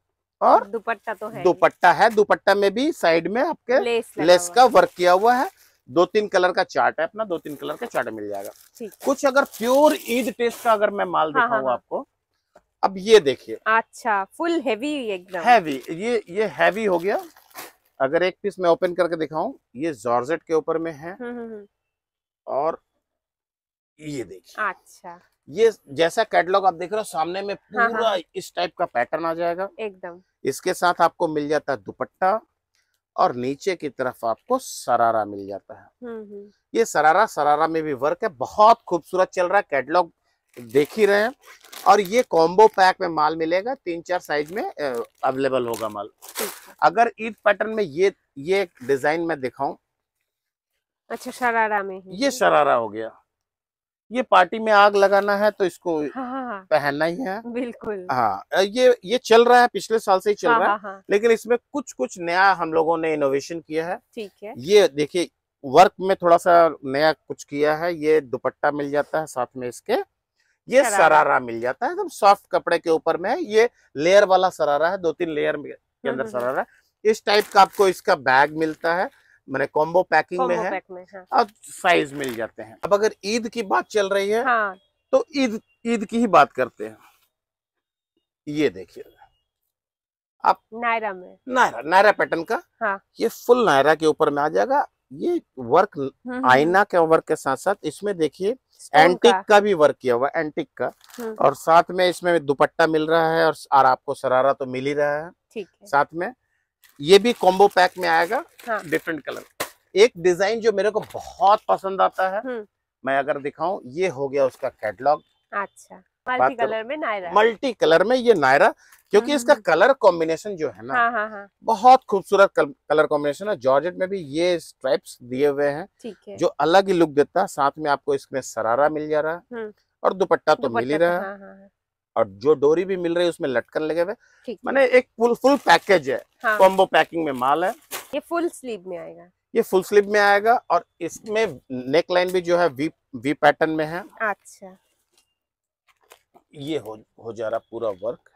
और दुपट्टा तो है दुपट्टा है दुपट्टा में भी साइड में आपके लेस, लेस का वर्क किया हुआ है दो तीन कलर का चार्ट है अपना दो तीन कलर का चार्ट मिल जाएगा कुछ अगर प्योर ईद टेस्ट का अगर मैं माल हाँ, हाँ, हाँ। आपको अब ये देखिए अच्छा फुल हेवी एकदम हैवी ये ये हैवी हो गया अगर एक पीस मैं ओपन करके दिखाऊं ये जॉर्जेट के ऊपर में है और ये देखिए अच्छा ये जैसा कैटलॉग आप देख रहे हो सामने में हाँ, हाँ। पूरा हाँ। इस टाइप का पैटर्न आ जाएगा एकदम इसके साथ आपको मिल जाता है दुपट्टा और नीचे की तरफ आपको सरारा मिल जाता है हम्म, हम्म। ये सरारा सरारा में भी वर्क है बहुत खूबसूरत चल रहा है कैटलॉग देख ही रहे हैं और ये कॉम्बो पैक में माल मिलेगा तीन चार साइज में अवेलेबल होगा माल अगर ईद पैटर्न में ये ये डिजाइन में दिखाऊ अच्छा शरारा में ये शरारा हो गया ये पार्टी में आग लगाना है तो इसको हाँ, हाँ, हाँ। पहनना ही है बिल्कुल हाँ ये ये चल रहा है पिछले साल से ही चल हाँ, रहा है हाँ, हाँ। लेकिन इसमें कुछ कुछ नया हम लोगों ने इनोवेशन किया है ठीक है ये देखिए वर्क में थोड़ा सा नया कुछ किया है ये दुपट्टा मिल जाता है साथ में इसके ये सरारा, सरारा मिल जाता है एकदम सॉफ्ट कपड़े के ऊपर में ये लेयर वाला सरारा है दो तीन लेयर के अंदर सरारा इस टाइप का आपको इसका बैग मिलता है मैंने कॉम्बो पैकिंग में है और साइज हाँ। मिल जाते हैं अब अगर ईद की बात चल रही है हाँ। तो ईद ईद की ही बात करते हैं ये देखिए आप नायरा में नायरा नायरा पैटर्न का हाँ। ये फुल नायरा के ऊपर में आ जाएगा ये वर्क हम्म, हम्म। आईना के वर्क के साथ साथ इसमें देखिए एंटिक का।, का भी वर्क किया हुआ एंटिक का हम्म। और साथ में इसमें दुपट्टा मिल रहा है और, आपको सरारा तो मिल ही रहा है, ठीक है। साथ में ये भी कॉम्बो पैक में आएगा हाँ। डिफरेंट कलर हाँ। एक डिजाइन जो मेरे को बहुत पसंद आता है हम्म। मैं अगर दिखाऊं ये हो गया उसका कैटलॉग अच्छा मल्टी कलर में नायरा मल्टी कलर में ये नायरा क्योंकि इसका कलर कॉम्बिनेशन हम्म। जो है ना हाँ हाँ हाँ। बहुत खूबसूरत कल, कलर कॉम्बिनेशन है जॉर्जेट में भी ये स्ट्राइप्स दिए हुए हैं जो अलग ही लुक देता है साथ में आपको इसमें सरारा मिल जा रहा है हम्म। और दुपट्टा तो मिल ही तो रहा और जो डोरी भी मिल रही है उसमें लटकन लगे हुए मैंने एक फुल फुल पैकेज है कॉम्बो हाँ। पैकिंग में माल है ये फुल स्लीव में आएगा ये फुल स्लीव में आएगा और इसमें नेक लाइन भी जो है वी वी पैटर्न में है अच्छा ये हो हो जा रहा पूरा वर्क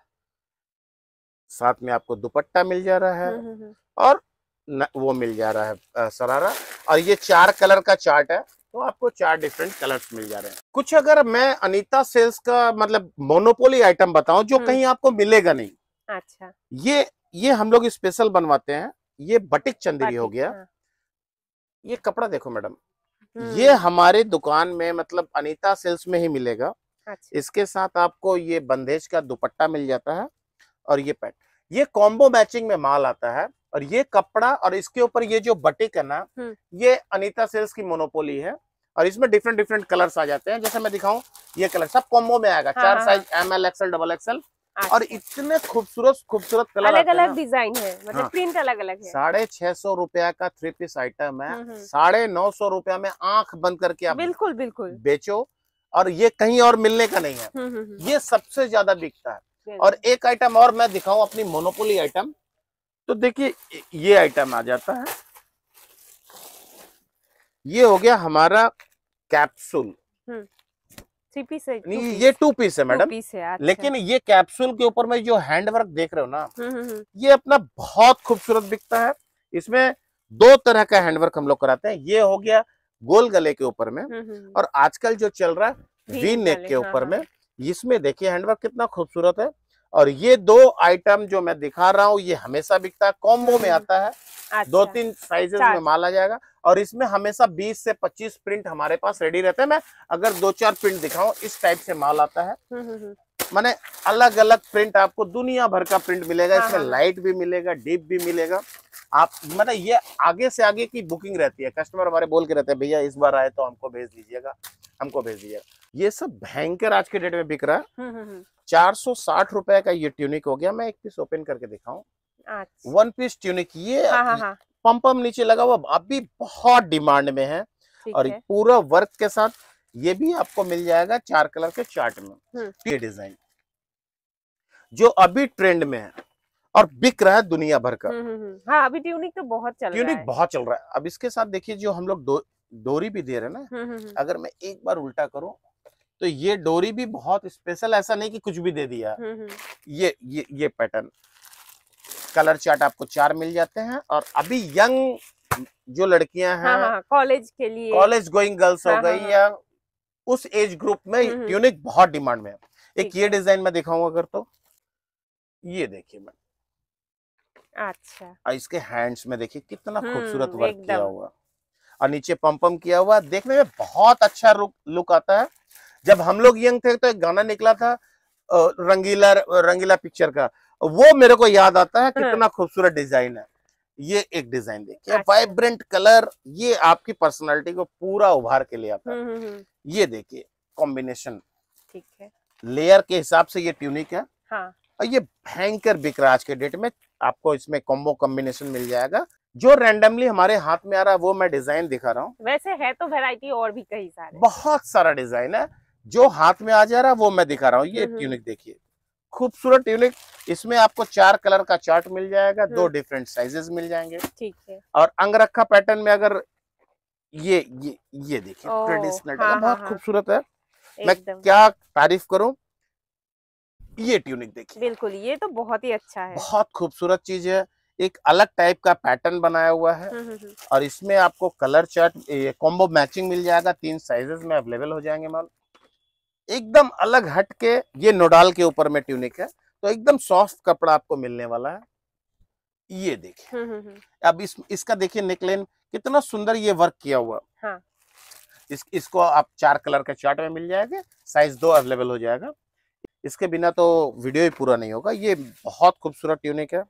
साथ में आपको दुपट्टा मिल जा रहा है हम्म, हम्म, हम्म। और न, वो मिल जा रहा है सरारा और ये चार कलर का चार्ट है तो आपको चार डिफरेंट कलर्स मिल जा रहे हैं कुछ अगर मैं अनीता सेल्स का मतलब मोनोपोली आइटम बताऊं जो हम्म। कहीं आपको मिलेगा नहीं अच्छा ये ये हम लोग स्पेशल बनवाते हैं ये बटिक चंदेरी हो गया हाँ। ये कपड़ा देखो मैडम ये हम्म। हमारे दुकान में मतलब अनीता सेल्स में ही मिलेगा अच्छा। इसके साथ आपको ये बंदेज का दुपट्टा मिल जाता है और ये पैंट ये कॉम्बो मैचिंग में माल आता है और ये कपड़ा और इसके ऊपर ये जो बटिक है ना हम्म। ये अनिता सेल्स की मोनोपोली है और इसमें डिफरेंट डिफरेंट कलर्स आ जाते हैं जैसे मैं दिखाऊं ये कलर सब कॉम्बो में आएगा हाँ, चार हाँ, size M L XL double XL और अच्छा, अच्छा। इतने खूबसूरत खूबसूरत कलर अलग अलग डिजाइन है मतलब हाँ, प्रिंट अलग अलग है साढ़े छह सौ रुपया का थ्री पीस आइटम है हम्म, हम्म। साढ़े नौ सौ रुपया में आंख बंद करके आप बिल्कुल बिल्कुल बेचो और ये कहीं और मिलने का नहीं है ये सबसे ज्यादा बिकता है और एक आइटम और मैं दिखाऊं अपनी मोनोपोली आइटम तो देखिए ये आइटम आ जाता है ये हो गया हमारा कैप्सूल थ्री पीस है नहीं ये टू पीस है मैडम अच्छा। लेकिन ये कैप्सूल के ऊपर में जो हैंडवर्क देख रहे हो ना हम्म, हम्म, हम्म। ये अपना बहुत खूबसूरत बिकता है इसमें दो तरह का हैंडवर्क हम लोग कराते हैं ये हो गया गोल गले के ऊपर में और आजकल जो चल रहा है वी नेक के हाँ, ऊपर हाँ। में इसमें देखिए हैंडवर्क कितना खूबसूरत है और ये दो आइटम जो मैं दिखा रहा हूँ ये हमेशा बिकता है कॉम्बो में आता है अच्छा। दो तीन साइजेस में माल आ जाएगा और इसमें हमेशा 20 से 25 प्रिंट हमारे पास रेडी रहते हैं मैं अगर दो चार प्रिंट दिखाऊं इस टाइप से माल आता है मैंने अलग अलग प्रिंट आपको दुनिया भर का प्रिंट मिलेगा हाँ, इसमें लाइट हाँ। भी मिलेगा डीप भी मिलेगा आप मतलब ये आगे से आगे की बुकिंग रहती है कस्टमर हमारे बोल के रहते हैं भैया इस बार आए तो हमको भेज दीजिएगा हमको भेज दीजिएगा ये सब भयंकर आज के डेट में बिक रहा है हम्म, हम्म, हम्म। चार सौ साठ रुपए का ये ट्यूनिक हो गया मैं एक पीस ओपन करके दिखाऊं वन पीस ट्यूनिक ये हाँ पंप हाँ, पंप हाँ। नीचे लगा हुआ अभी बहुत डिमांड में है और है। पूरा वर्क के साथ ये भी आपको मिल जाएगा चार कलर के चार्ट में हम्म। ये डिजाइन जो अभी ट्रेंड में है और बिक रहा है दुनिया भर का हम्म, हम्म, हाँ, अभी ट्यूनिक तो बहुत चल ट्यूनिक रहा है। बहुत चल रहा है अब इसके साथ देखिए जो हम लोग दो, डोरी भी दे रहे हैं ना अगर मैं एक बार उल्टा करूं तो ये डोरी भी बहुत स्पेशल ऐसा नहीं कि कुछ भी दे दिया हम्म, हम्म। ये ये ये पैटर्न कलर चार्ट आपको चार मिल जाते हैं और अभी यंग जो लड़कियां हाँ, हैं हाँ, हाँ, कॉलेज के लिए कॉलेज गोइंग गर्ल्स हो हाँ, हाँ, गई या उस एज ग्रुप में यूनिक हम्म, बहुत डिमांड में है एक ये डिजाइन में दिखाऊंगा अगर तो ये देखिए मैं अच्छा और इसके हैंड्स में देखिए कितना खूबसूरत वर्क किया हुआ और नीचे पंपम किया हुआ देखने में बहुत अच्छा लुक आता है जब हम लोग यंग थे तो एक गाना निकला था रंगीला रंगीला पिक्चर का वो मेरे को याद आता है हाँ। कितना खूबसूरत डिजाइन है ये एक डिजाइन देखिए वाइब्रेंट अच्छा। कलर ये आपकी पर्सनालिटी को पूरा उभार के ले आता है हम्म, हम्म, हम्म। ये देखिए कॉम्बिनेशन ठीक है लेयर के हिसाब से ये ट्यूनिक है हाँ। और ये भयंकर बिक रहा आज के डेट में आपको इसमें कॉम्बो कॉम्बिनेशन मिल जाएगा जो रैंडमली हमारे हाथ में आ रहा है वो मैं डिजाइन दिखा रहा हूँ वैसे है तो वेरायटी और भी कई सारे बहुत सारा डिजाइन है जो हाथ में आ जा रहा है वो मैं दिखा रहा हूँ ये ट्यूनिक हम्म, हम्म। देखिए खूबसूरत ट्यूनिक इसमें आपको चार कलर का चार्ट मिल जाएगा दो डिफरेंट हम्म। साइजेस मिल जाएंगे ठीक है और अंगरखा पैटर्न में अगर ये ये ये देखिए ट्रेडिशनल हाँ, हाँ, बहुत हाँ, खूबसूरत है मैं क्या तारीफ करूं ये ट्यूनिक देखिए बिल्कुल ये तो बहुत ही अच्छा है बहुत खूबसूरत चीज है एक अलग टाइप का पैटर्न बनाया हुआ है और इसमें आपको कलर चार्ट कॉम्बो मैचिंग मिल जाएगा तीन साइजेस में अवेलेबल हो जाएंगे मैम एकदम अलग हट के ये नोडाल के ऊपर में ट्यूनिक है तो एकदम सॉफ्ट कपड़ा आपको मिलने वाला है ये देखिए हम्म, हम्म, हम्म। अब इस इसका देखिए नेकलेन कितना सुंदर ये वर्क किया हुआ हाँ। इस इसको आप चार कलर के चार्ट में मिल जाएंगे साइज दो अवेलेबल हो जाएगा इसके बिना तो वीडियो ही पूरा नहीं होगा ये बहुत खूबसूरत ट्यूनिक है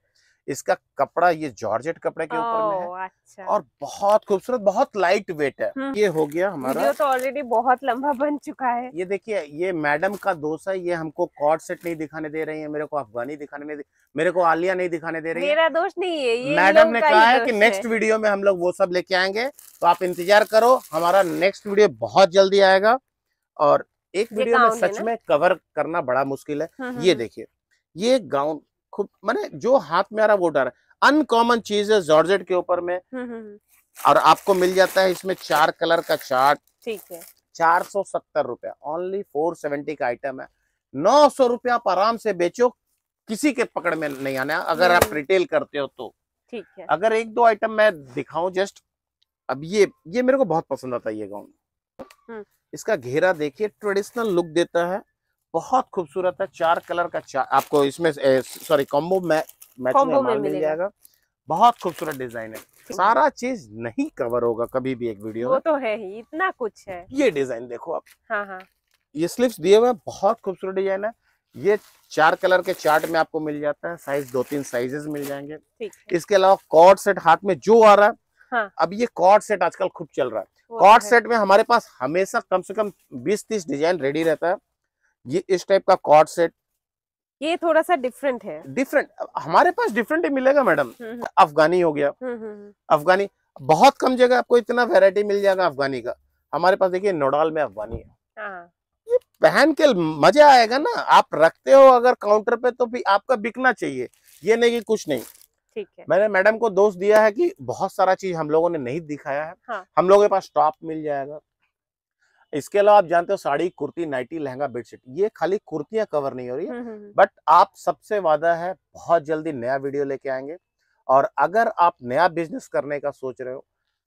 इसका कपड़ा ये जॉर्जेट कपड़े के ऊपर में है अच्छा। और बहुत खूबसूरत बहुत लाइट वेट है हम्म। ये हो गया हमारा तो ऑलरेडी बहुत लंबा बन चुका है ये देखिए ये मैडम का है ये हमको कॉर्ड सेट नहीं दिखाने दे रही है मेरे को अफगानी दिखाने में मेरे को आलिया नहीं दिखाने दे रही मेरा दोष नहीं है ये मैडम ने कहा है की नेक्स्ट वीडियो में हम लोग वो सब लेके आएंगे तो आप इंतजार करो हमारा नेक्स्ट वीडियो बहुत जल्दी आएगा और एक वीडियो में सच में कवर करना बड़ा मुश्किल है हम्म, हम्म, ये देखिए ये गाउन खूब मैंने जो हाथ में आ रहा वो डर रहा अनकॉमन चीज है जॉर्जेट के ऊपर में हम्म, हम्म, हम्म। और आपको मिल जाता है इसमें चार कलर का चार्ट ठीक है चार सौ सत्तर रुपया ओनली फोर सेवेंटी का आइटम है नौ सौ रुपया आप आराम से बेचो किसी के पकड़ में नहीं आना अगर आप रिटेल करते हो तो ठीक है अगर एक दो आइटम मैं दिखाऊं जस्ट अब ये ये मेरे को बहुत पसंद आता है ये गाउन इसका घेरा देखिए ट्रेडिशनल लुक देता है बहुत खूबसूरत है चार कलर का चार आपको इसमें सॉरी कॉम्बो मैचिंग में मिल जाएगा बहुत खूबसूरत डिजाइन है सारा चीज नहीं कवर होगा कभी भी एक वीडियो वो तो है ही इतना कुछ है ये डिजाइन देखो आप हाँ हाँ ये स्लिप्स दिए हुए बहुत खूबसूरत डिजाइन है ये चार कलर के चार्ट में आपको मिल जाता है साइज दो तीन साइजेस मिल जाएंगे इसके अलावा कॉर्ड सेट हाथ में जो आ रहा है हाँ। अब ये कॉर्ड सेट आजकल खूब चल रहा है तो कॉर्ड सेट में हमारे पास हमेशा कम से कम बीस तीस डिजाइन रेडी रहता है ये इस टाइप का कॉर्ड सेट ये थोड़ा सा डिफरेंट है डिफरेंट हमारे पास डिफरेंट ही मिलेगा मैडम हम्म, हम्म। अफगानी हो गया हम्म, अफगानी बहुत कम जगह आपको इतना वेरायटी मिल जाएगा अफगानी का हमारे पास देखिए नोडाल में अफगानी है हाँ। ये पहन के मजा आएगा ना आप रखते हो अगर काउंटर पे तो भी आपका बिकना चाहिए ये नहीं कि कुछ नहीं ठीक है मैंने मैडम को दोष दिया है कि बहुत सारा चीज हम लोगों ने नहीं दिखाया है हाँ। हम लोगों के पास स्टॉप मिल जाएगा इसके अलावा आप जानते हो साड़ी कुर्ती नाइटी लहंगा बेडशीट ये खाली कुर्तियां कवर नहीं हो रही है बट हम्म, हम्म, हम्म। आप सबसे वादा है बहुत जल्दी नया वीडियो लेके आएंगे और अगर आप नया बिजनेस करने का सोच रहे हो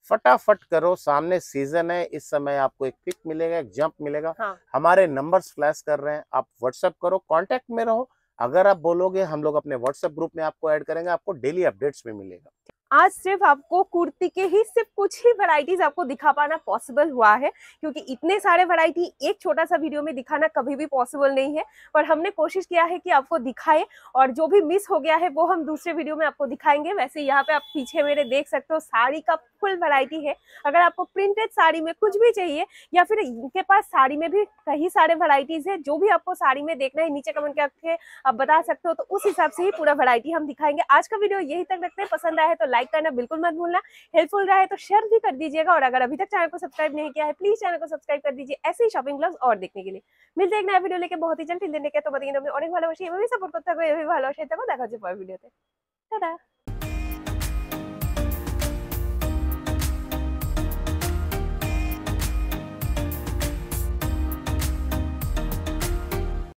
फटाफट करो सामने सीजन है इस समय आपको एक पिक मिलेगा एक जंप मिलेगा हाँ। हमारे नंबर्स फ्लैश कर रहे हैं आप व्हाट्सएप करो कांटेक्ट में रहो अगर आप बोलोगे हम लोग अपने व्हाट्सएप ग्रुप में आपको ऐड करेंगे आपको डेली अपडेट्स भी मिलेगा आज सिर्फ आपको कुर्ती के ही सिर्फ कुछ ही वैरायटीज आपको दिखा पाना पॉसिबल हुआ है क्योंकि इतने सारे वैरायटी एक छोटा सा वीडियो में दिखाना कभी भी पॉसिबल नहीं है पर हमने कोशिश किया है कि आपको दिखाए और जो भी मिस हो गया है वो हम दूसरे वीडियो में आपको दिखाएंगे वैसे यहाँ पे आप पीछे मेरे देख सकते हो साड़ी का फुल वैरायटी है अगर आपको प्रिंटेड साड़ी में कुछ भी चाहिए या फिर इनके पास साड़ी में भी कई सारे वैरायटीज है जो भी आपको साड़ी में देखना है नीचे कमेंट करके आप बता सकते हो तो उस हिसाब से ही पूरा वैरायटी हम दिखाएंगे आज का वीडियो यही तक रखते हैं पसंद आया है तो लाइक करना बिल्कुल मत भूलना हेल्पफुल रहा है तो शेयर भी कर दीजिएगा और अगर अभी तक चैनल को सब्सक्राइब नहीं किया है प्लीज चैनल को सब्सक्राइब कर दीजिए ऐसे ही शॉपिंग ब्लॉग और देखने के लिए मिलते एक नया वीडियो लेके बहुत ही जल्दी টিল के तो बताइए কিন্তু আমি অনেক ভালোবাসি এভাবেই সাপোর্ট করতে থাকবো এভাবেই ভালোবাসি থাকো দেখা হচ্ছে পরের ভিডিওতে